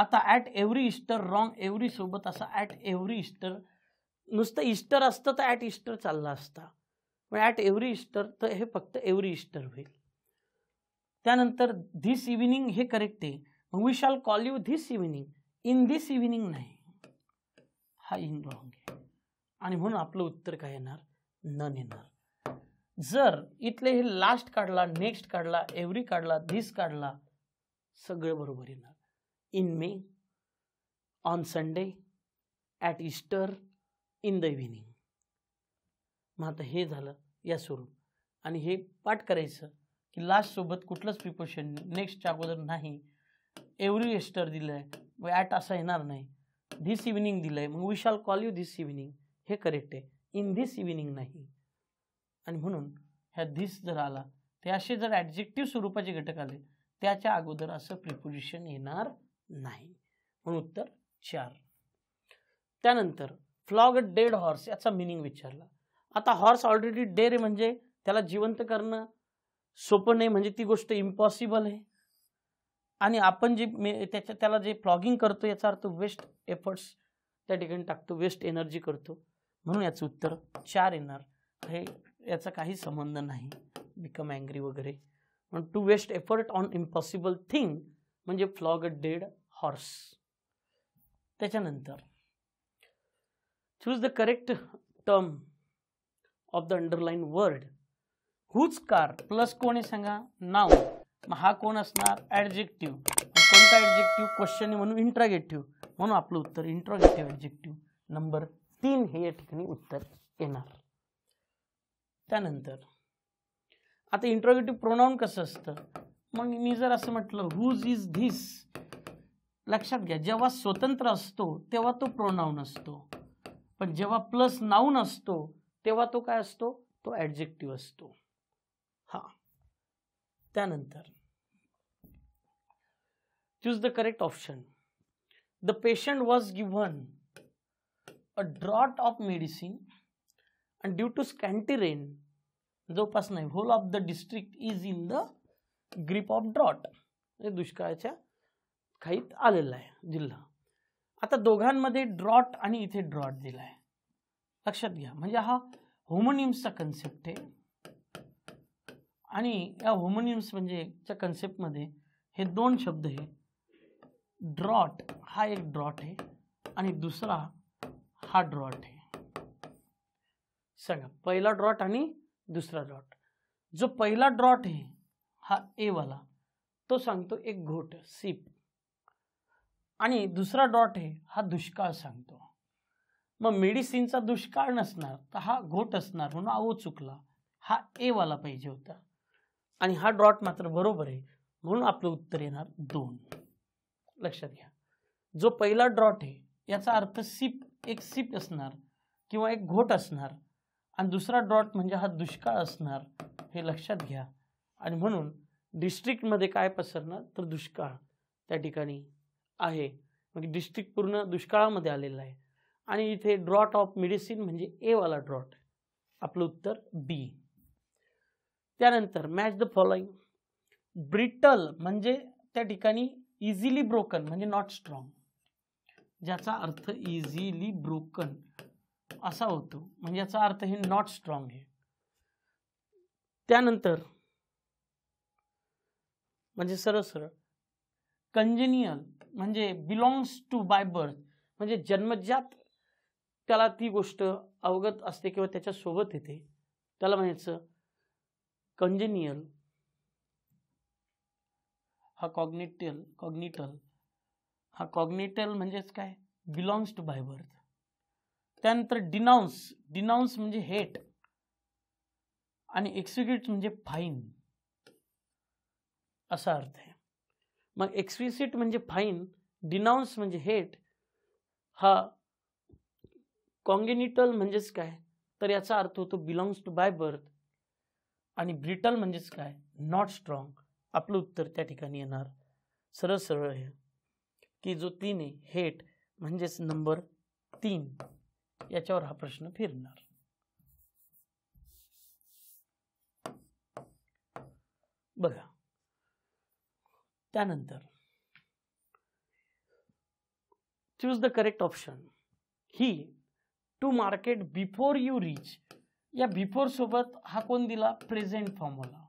आता at every Easter wrong every सोबत असा ॲट एव्हरी इस्टर नुसतं इस्टर असतं तर ॲट इस्टर चालला असता पण ॲट एव्हरी इस्टर तर हे फक्त एव्हरी इस्टर होईल त्यानंतर धिस इव्हिनिंग हे करेक्ट आहे मग we shall call you this evening in this evening नाही हा इन रॉंग आहे आणि म्हणून आपलं उत्तर काय येणार नन येणार जर इथले हे लास्ट काढला नेक्स्ट काढला एव्हरी काढला दिस काढला सगळं बरोबर येणार in May on Sunday at Easter in the evening मग आता हे झालं या स्वरूप आणि हे पाठ करायचं की लास्टसोबत कुठलंच प्रिपोशन नेक्स्टच्या अगोदर नाही एव्हरी इस्टर दिलं आहे व ॲट असं येणार नाही धिस इव्हिनिंग दिलं आहे मग we shall call you this evening हे करेक्ट आहे इन धिस इव्हिनिंग नाही आणि म्हणून ह्या धीस जर आला ते असे जर ॲडजेक्टिव्ह स्वरूपाचे घटक आले त्याच्या अगोदर असं प्रिपोजिशन येणार नाही म्हणून उत्तर चार त्यानंतर फ्लॉग डेड हॉर्स याचा मिनिंग विचारला आता हॉर्स ऑलरेडी डेड म्हणजे त्याला जिवंत करणं सोपं नाही म्हणजे ती गोष्ट इम्पॉसिबल आहे आणि आपण जे मे त्याच्या त्याला जे फ्लॉगिंग करतो याचा अर्थ वेस्ट एफर्ट्स त्या ठिकाणी टाकतो वेस्ट एनर्जी करतो म्हणून याचं उत्तर चार येणार हे याचा काही संबंध नाही बिकम अँग्री वगैरे पण to waste effort on impossible thing म्हणजे फ्लॉग अ डेड हॉर्स त्याच्यानंतर choose the correct term of the underline word whose car plus कोण आहे सांगा नाव मग हा कोण असणार ॲडजेक्टिव्ह कोणता ॲडजेक्टिव्ह क्वेश्चन म्हणून इंट्रागेटिव्ह म्हणून आपलं उत्तर इंट्रागेटिव्ह ॲडजेक्टिव्ह नंबर तीन हे या ठिकाणी उत्तर येणार त्यानंतर आता इंट्रोगेटिव्ह प्रोनाऊन कसं असतं मग मी जर असं म्हटलं हुज इज धिस लक्षात घ्या जेव्हा स्वतंत्र असतो तेव्हा तो प्रोनाऊन असतो पण जेव्हा प्लस नाऊन असतो तेव्हा तो काय असतो तो ॲडजेक्टिव्ह असतो हा त्यानंतर choose the correct option the patient was given a draught of medicine and due to scanty rain जवळपास नाही whole of the district is in the grip of drought हे दुष्काळाच्या खाईत आलेला आहे जिल्हा आता दोघांमध्ये ड्रॉट आणि इथे ड्रॉट दिला आहे लक्षात घ्या म्हणजे हा होमोनिम्सचा कन्सेप्ट आहे आणि या होमोनिम्स म्हणजे च्या कन्सेप्टमध्ये हे दोन शब्द हे ड्रॉट हा एक ड्रॉट आहे आणि दुसरा हा ड्रॉट आहे सांगा पहिला ड्रॉट आणि दुसरा ड्रॉट जो पहिला ड्रॉट आहे हा ए वाला तो सांगतो एक घोट सीप आणि दुसरा ड्रॉट आहे हा दुष्काळ सांगतो मग मेडिसिनचा दुष्काळ नसणार तर हा घोट असणार म्हणून आवो चुकला हा ए वाला पाहिजे होता आणि हा ड्रॉट मात्र बरोबर आहे म्हणून आपलं उत्तर येणार दोन लक्षात घ्या जो पहिला ड्रॉट आहे याचा अर्थ सीप एक सीप असणार किंवा एक घोट असणार आणि दुसरा ड्रॉट म्हणजे हा दुष्काळ असणार हे लक्षात घ्या आणि म्हणून डिस्ट्रिक्टमध्ये काय पसरणार तर दुष्काळ त्या ठिकाणी आहे म्हणजे डिस्ट्रिक्ट पूर्ण दुष्काळामध्ये आलेला आहे आणि इथे ड्रॉट ऑफ मेडिसिन म्हणजे एवाला ड्रॉट आपलं उत्तर बी त्यानंतर मॅच द फॉलोइंग ब्रिटल म्हणजे त्या ठिकाणी इझिली ब्रोकन म्हणजे नॉट स्ट्रॉंग ज्याचा अर्थ इझिली ब्रोकन असा होतो म्हणजे याचा अर्थ हे नॉट स्ट्रॉंग आहे त्यानंतर म्हणजे सरळ सरळ कंजेनियल म्हणजे बिलॉंग्स टू बाय बर्थ म्हणजे जन्मजात त्याला ती गोष्ट अवगत असते किंवा त्याच्यासोबत येते त्याला म्हणायचं कंजेनियल हा कॉग्नेटल कॉग्निटल हा कॉग्नेटल म्हणजेच काय बिलॉंग्स टू बाय बर्थ त्यानंतर डिनाऊन्स डिनाऊन्स म्हणजे हेट आणि एक्सिक्यूट म्हणजे फाईन असा अर्थ आहे मग एक्सप्लिसिट म्हणजे फाईन डिनाऊन्स म्हणजे हेट हा कॉंगेनिटल म्हणजेच काय तर याचा अर्थ होतो बिलॉंग्स टू बाय बर्थ आणि ब्रिटल म्हणजेच काय नॉट स्ट्रॉंग आपलं उत्तर त्या ठिकाणी येणार सरळ सरळ आहे की जो तीन आहे हेट म्हणजेच नंबर तीन याच्यावर हा प्रश्न फिरणार बघा त्यानंतर choose the correct option he to market before you reach या बिफोर सोबत हा कोण दिला प्रेझेंट फॉर्म्युला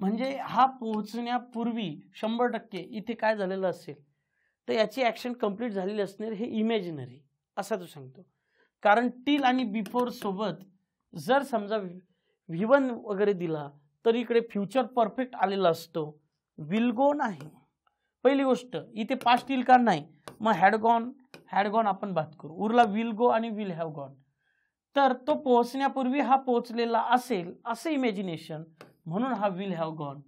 म्हणजे हा पोहोचण्यापूर्वी शंभर टक्के इथे काय झालेलं असेल तर याची ऍक्शन कंप्लीट झालेली असणार हे इमॅजिनरी असा तो सांगतो कारण टील आणि बिफोर सोबत जर समजा व्ही वगैरे दिला तर इकडे फ्युचर परफेक्ट आलेला असतो विल गो नाही पहिली गोष्ट इथे पास्ट येईल का नाही मग हॅडगॉन हॅडगॉन आपण बात करू उरला विल गो आणि विल हॅव गॉन तर तो पोहोचण्यापूर्वी हा पोहोचलेला असेल असे इमॅजिनेशन म्हणून हा विल हॅव गॉन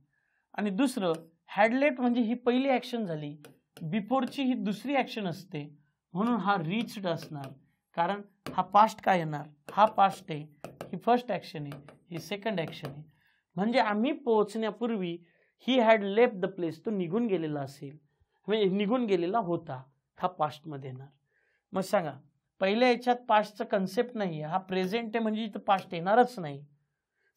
आणि दुसरं हॅडलेट म्हणजे ही पहिली ॲक्शन झाली बिफोरची ही दुसरी ॲक्शन असते म्हणून हा रिच्ड असणार कारण हा पास्ट काय येणार हा पास्ट आहे ही फर्स्ट ॲक्शन आहे ही सेकंड ॲक्शन आहे म्हणजे आम्ही पोहोचण्यापूर्वी he had left the place तो निघून गेलेला असेल म्हणजे निघून गेलेला होता हा पास्टमध्ये येणार मग सांगा पहिल्या याच्यात पास्टचं कन्सेप्ट नाही आहे हा प्रेझेंट आहे म्हणजे इथं पास्ट येणारच नाही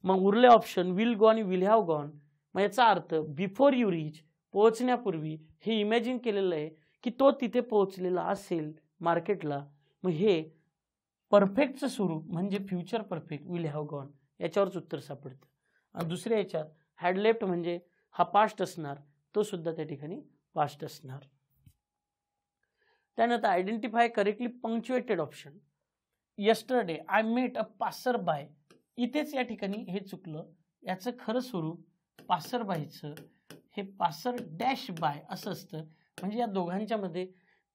मग उरले option will gone will have gone मग याचा अर्थ बिफोर यू रीच पोहोचण्यापूर्वी हे इमॅजिन केलेलं आहे की तो तिथे पोहोचलेला असेल मार्केटला मग हे परफेक्टचं स्वरूप म्हणजे future perfect will have gone याच्यावरच उत्तर सापडतं आणि दुसऱ्या याच्यात हॅडलेफ्ट म्हणजे हा पास्ट असणार तो सुद्धा त्या ठिकाणी पास्ट असणार त्यानंतर identify correctly punctuated option yesterday I met a passer by इथेच या ठिकाणी हे चुकलं याचं खरं स्वरूप पासर बायचं हे पासर डॅश बाय असं असतं म्हणजे या दोघांच्या मध्ये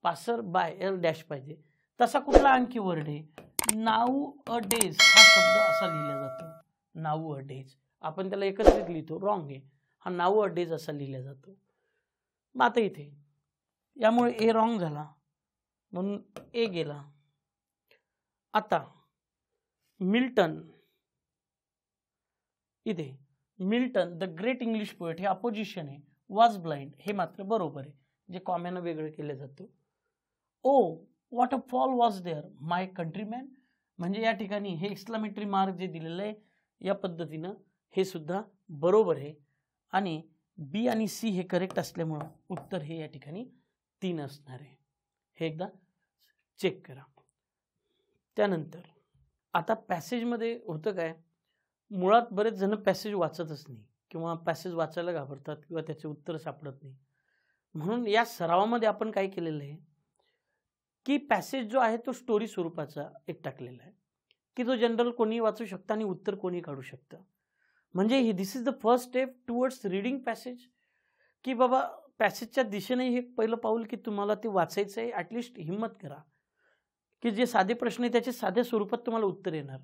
पासर बाय एल डॅश पाहिजे तसा कुठला आणखी वर्ड आहे नाऊ अ डेज हा शब्द असा लिहिला जातो नाऊ अ डेज आपण त्याला एकत्रित लिहितो रॉंग आहे हा नाऊ अ डेज असा लिहिला जातो मग आता इथे यामुळे ए रॉंग झाला म्हणून ए गेला आता मिल्टन इथे Milton the great English poet हे अपोजिशन आहे वॉज ब्लाइंड हे मात्र बरोबर आहे जे कॉम्यानं वेगळं केलं जातं O what a fall was there my countryman म्हणजे या ठिकाणी हे एक्स्लामेटरी मार्क जे दिलेलं आहे या पद्धतीनं हे सुद्धा बरोबर आहे आणि बी आणि सी हे करेक्ट असल्यामुळं उत्तर हे या ठिकाणी तीन असणार आहे हे एकदा चेक करा त्यानंतर आता पॅसेजमध्ये होतं काय मुळात बरेच जण पॅसेज वाचतच नाही किंवा पॅसेज वाचायला घाबरतात किंवा त्याचे उत्तर सापडत नाही म्हणून या सरावामध्ये आपण काय केलेलं आहे की पॅसेज जो आहे तो स्टोरी स्वरूपाचा एक टाकलेला आहे की तो जनरल कोणी वाचू शकतं आणि उत्तर कोणी काढू शकतं म्हणजे ही this is the first step towards reading passage की बाबा पॅसेजच्या दिशेने हे पहिलं पाऊल की तुम्हाला ते वाचायचं आहे ॲटलिस्ट हिंमत करा की जे साधे प्रश्न आहे त्याचे साध्या स्वरूपात तुम्हाला उत्तर येणार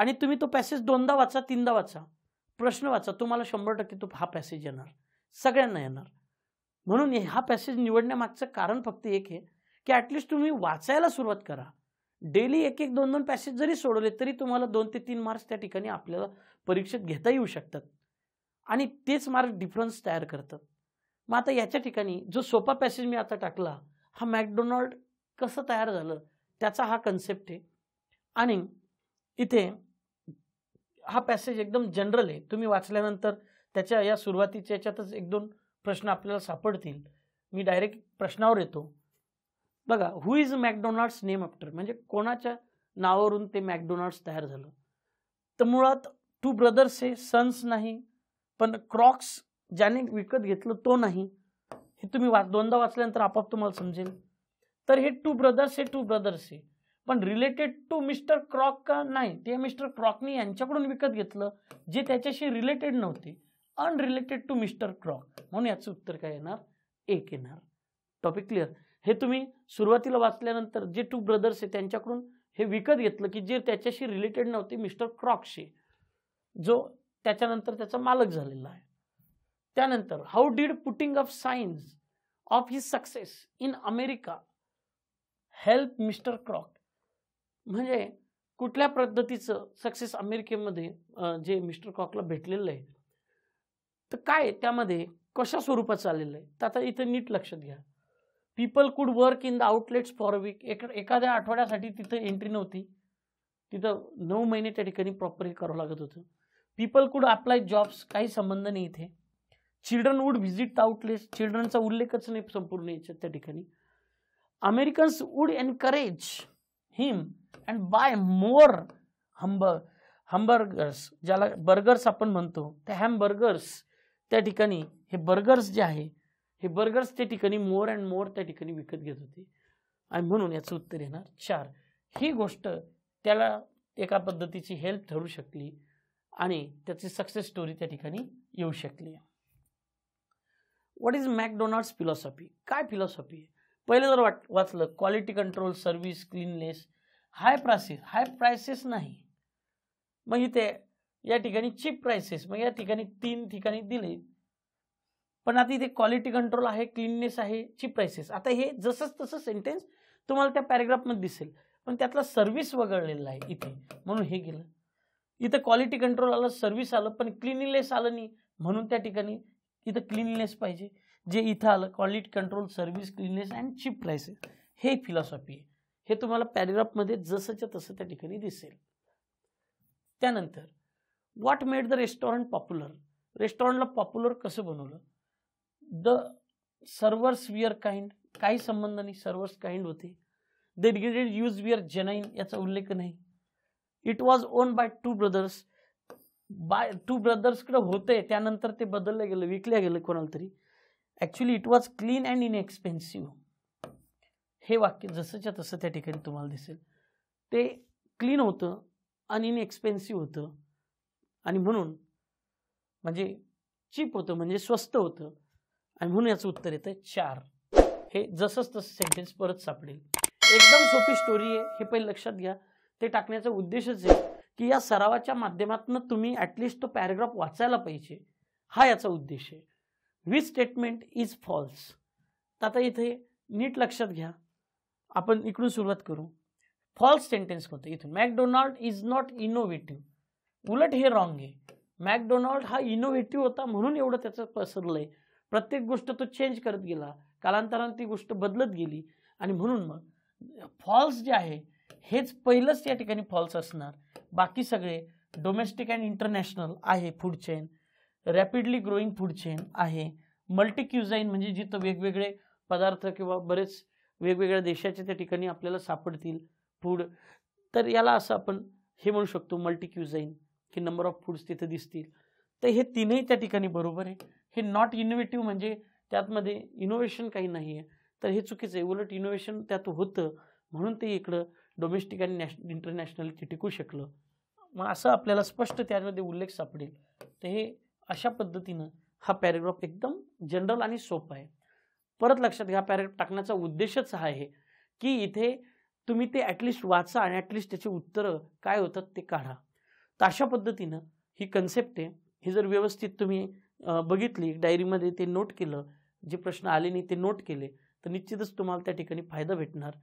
आणि तुम्ही तो पॅसेज दोनदा वाचा तीनदा वाचा प्रश्न वाचा तुम्हाला शंभर टक्के तो हा पॅसेज येणार सगळ्यांना येणार म्हणून हा पॅसेज निवडण्यामागचं कारण फक्त एक आहे की ॲटलिस्ट तुम्ही वाचायला सुरुवात करा डेली एक एक दोन दोन पॅसेज जरी सोडवले तरी तुम्हाला दोन ते तीन मार्क्स त्या ठिकाणी आपल्याला परीक्षेत घेता येऊ शकतात आणि तेच मार्क डिफरन्स तयार करतात मग आता याच्या ठिकाणी जो सोपा पॅसेज मी आता टाकला हा मॅकडोनाल्ड कसं तयार झालं त्याचा हा कन्सेप्ट आहे आणि इथे हा पॅसेज एकदम जनरल आहे तुम्ही वाचल्यानंतर त्याच्या या सुरुवातीच्या याच्यातच एक दोन प्रश्न आपल्याला सापडतील मी डायरेक्ट प्रश्नावर येतो बघा who is McDonald's name after म्हणजे कोणाच्या नावावरून ते मॅकडोनाल्ड्स तयार झालं तर मुळात टू ब्रदर्स हे सन्स नाही पण क्रॉक्स ज्याने विकत घेतलं तो नाही हे तुम्ही वा दोनदा वाचल्यानंतर आपाप तुम्हाला समजेल तर हे टू ब्रदर्स हे टू ब्रदर्स हे पण रिलेटेड टू मिस्टर क्रॉक का नाही ते मिस्टर क्रॉकनी यांच्याकडून विकत घेतलं जे त्याच्याशी रिलेटेड नव्हते अनरिलेटेड टू मिस्टर क्रॉक म्हणून याचं उत्तर काय येणार एक येणार टॉपिक क्लिअर हे तुम्ही सुरुवातीला वाचल्यानंतर जे टू ब्रदर्स आहे त्यांच्याकडून हे विकत घेतलं की जे त्याच्याशी रिलेटेड नव्हते मिस्टर क्रॉकशी जो त्याच्यानंतर त्याचा मालक झालेला आहे त्यानंतर how did putting of science of his success in America help mister Kroc म्हणजे कुठल्या पद्धतीचं सक्सेस अमेरिकेमध्ये जे मिस्टर क्रॉकला भेटलेलं आहे तर काय त्यामध्ये कशा स्वरूपात चाललेलं आहे तर आता इथं नीट लक्षात घ्या people could work in the outlets for a week एक एखाद्या आठवड्यासाठी तिथं एंट्री नव्हती तिथं नऊ महिने त्या ठिकाणी प्रॉपर हे करावं लागत होतं पीपल कुड अप्लाय जॉब्स काही संबंध नाही इथे children would visit the outlets चिल्ड्रनचा उल्लेखच नाही संपूर्ण याच्यात त्या ठिकाणी Americans would encourage him and buy more ham hamburgers ज्याला बर्गर्स आपण म्हणतो त्या हॅम बर्गर्स त्या ठिकाणी हे बर्गर्स जे आहे हे बर्गर्स त्या ठिकाणी मोर अँड मोर त्या ठिकाणी विकत घेत होते आणि म्हणून याचं उत्तर येणार चार ही गोष्ट त्याला एका पद्धतीची हेल्प ठरू शकली आणि त्याची सक्सेस स्टोरी त्या ठिकाणी येऊ शकली व्हॉट इज मॅकडोनाल्ड्स फिलॉसॉफी काय फिलॉसॉफी आहे पहिलं जर वाट वाचलं quality control service cleanliness high prices high prices नाही मग इथे या ठिकाणी चीप प्राइसेस मग या ठिकाणी तीन ठिकाणी दिले पण आता इथे क्वालिटी कंट्रोल आहे क्लीननेस आहे चीप प्राइसेस आता हे जसंच तसं सेंटेन्स तुम्हाला त्या पॅरेग्राफमध्ये दिसेल पण त्यातला सर्व्हिस वगळलेला आहे इथे म्हणून हे गेलं इथं क्वालिटी कंट्रोल आलं सर्व्हिस आलं पण क्लिनिनेस आलं नाही म्हणून त्या ठिकाणी इथं क्लिनिनेस पाहिजे जे इथं आलं quality control service cleanliness and cheap prices हे फिलॉसॉफी आहे हे तुम्हाला पॅरेग्राफमध्ये जसंच्या तसं त्या ठिकाणी दिसेल त्यानंतर what made the restaurant popular रेस्टॉरंटला पॉप्युलर कसं बनवलं द सर्वर्स विअर काइंड काही संबंध नाही सर्वर्स काइंड होते the degraded use were genuine याचा उल्लेख नाही it was own by two brothers by two ब्रदर्सकडे होते त्यानंतर ते बदललं गेलं विकलं गेलं कोणाला तरी actually it was clean and inexpensive हे वाक्य जसंच्या तसं त्या ठिकाणी तुम्हाला दिसेल ते क्लीन होतं आणि इन एक्सपेन्सिव्ह होतं आणि म्हणून म्हणजे चीप होतं म्हणजे स्वस्त होतं आणि म्हणून याचं उत्तर येतं चार हे जसंच तसं सेंटेन्स परत सापडेल एकदम सोपी स्टोरी आहे हे पहिले लक्षात घ्या ते टाकण्याचा उद्देशच आहे की या सरावाच्या माध्यमातून तुम्ही ॲटलिस्ट तो पॅरेग्राफ वाचायला पाहिजे हा याचा उद्देश आहे विथ स्टेटमेंट इज फॉल्स तर आता इथे नीट लक्षात घ्या आपण इकडून सुरुवात करू फॉल्स सेंटेन्स होतं इथे मॅकडोनाल्ड इज नॉट इनोव्हेटिव्ह उलट हे रॉंग आहे मॅकडोनाल्ड हा इनोव्हेटिव्ह होता म्हणून एवढं त्याचं पसरलं आहे प्रत्येक गोष्ट तो चेंज करत गेला कालांतरानं ती गोष्ट बदलत गेली आणि म्हणून मग फॉल्स जे आहे हेच पहिलंच या ठिकाणी फॉल्स असणार बाकी सगळे डोमेस्टिक अँड इंटरनॅशनल आहे food chain rapidly growing food chain आहे मल्टी क्युझाईन म्हणजे जिथं वेगवेगळे पदार्थ किंवा बरेच वेगवेगळ्या देशाच्या त्या ठिकाणी आपल्याला सापडतील फूड तर याला असं आपण हे म्हणू शकतो मल्टी क्युझाईन की नंबर ऑफ फूड्स तिथे दिसतील तर हे तीनही त्या ठिकाणी बरोबर आहे हे नॉट इनोव्हेटिव्ह म्हणजे त्यातमध्ये इनोव्हेशन काही नाही आहे तर हे चुकीचं आहे उलट इनोव्हेशन त्यात होतं म्हणून ते इकडं डोमेस्टिक आणि नॅश इंटरनॅशनल ते टिकू शकलं मग असं आपल्याला स्पष्ट त्यामध्ये उल्लेख सापडेल तर हे अशा पद्धतीनं हा पॅरेग्राफ एकदम जनरल आणि सोपा आहे परत लक्षात घ्या पॅरेग्राफ टाकण्याचा उद्देशच हा आहे की इथे तुम्ही ते ॲटलिस्ट वाचा आणि ॲटलिस्ट त्याचे उत्तरं काय होतात ते काढा तर अशा पद्धतीनं ही कन्सेप्ट आहे ही जर व्यवस्थित तुम्ही बघितली डायरीमध्ये ते नोट केलं जे प्रश्न आले नाही ते नोट केले तर निश्चितच तुम्हाला त्या ठिकाणी फायदा भेटणार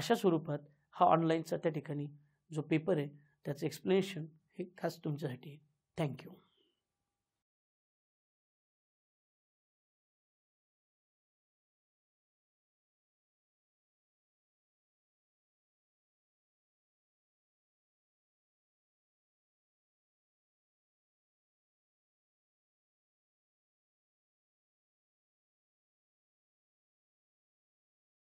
अशा स्वरूपात हा ऑनलाईनचा त्या ठिकाणी जो पेपर आहे त्याचं एक्सप्लेनेशन हे खास तुमच्यासाठी आहे थँक्यू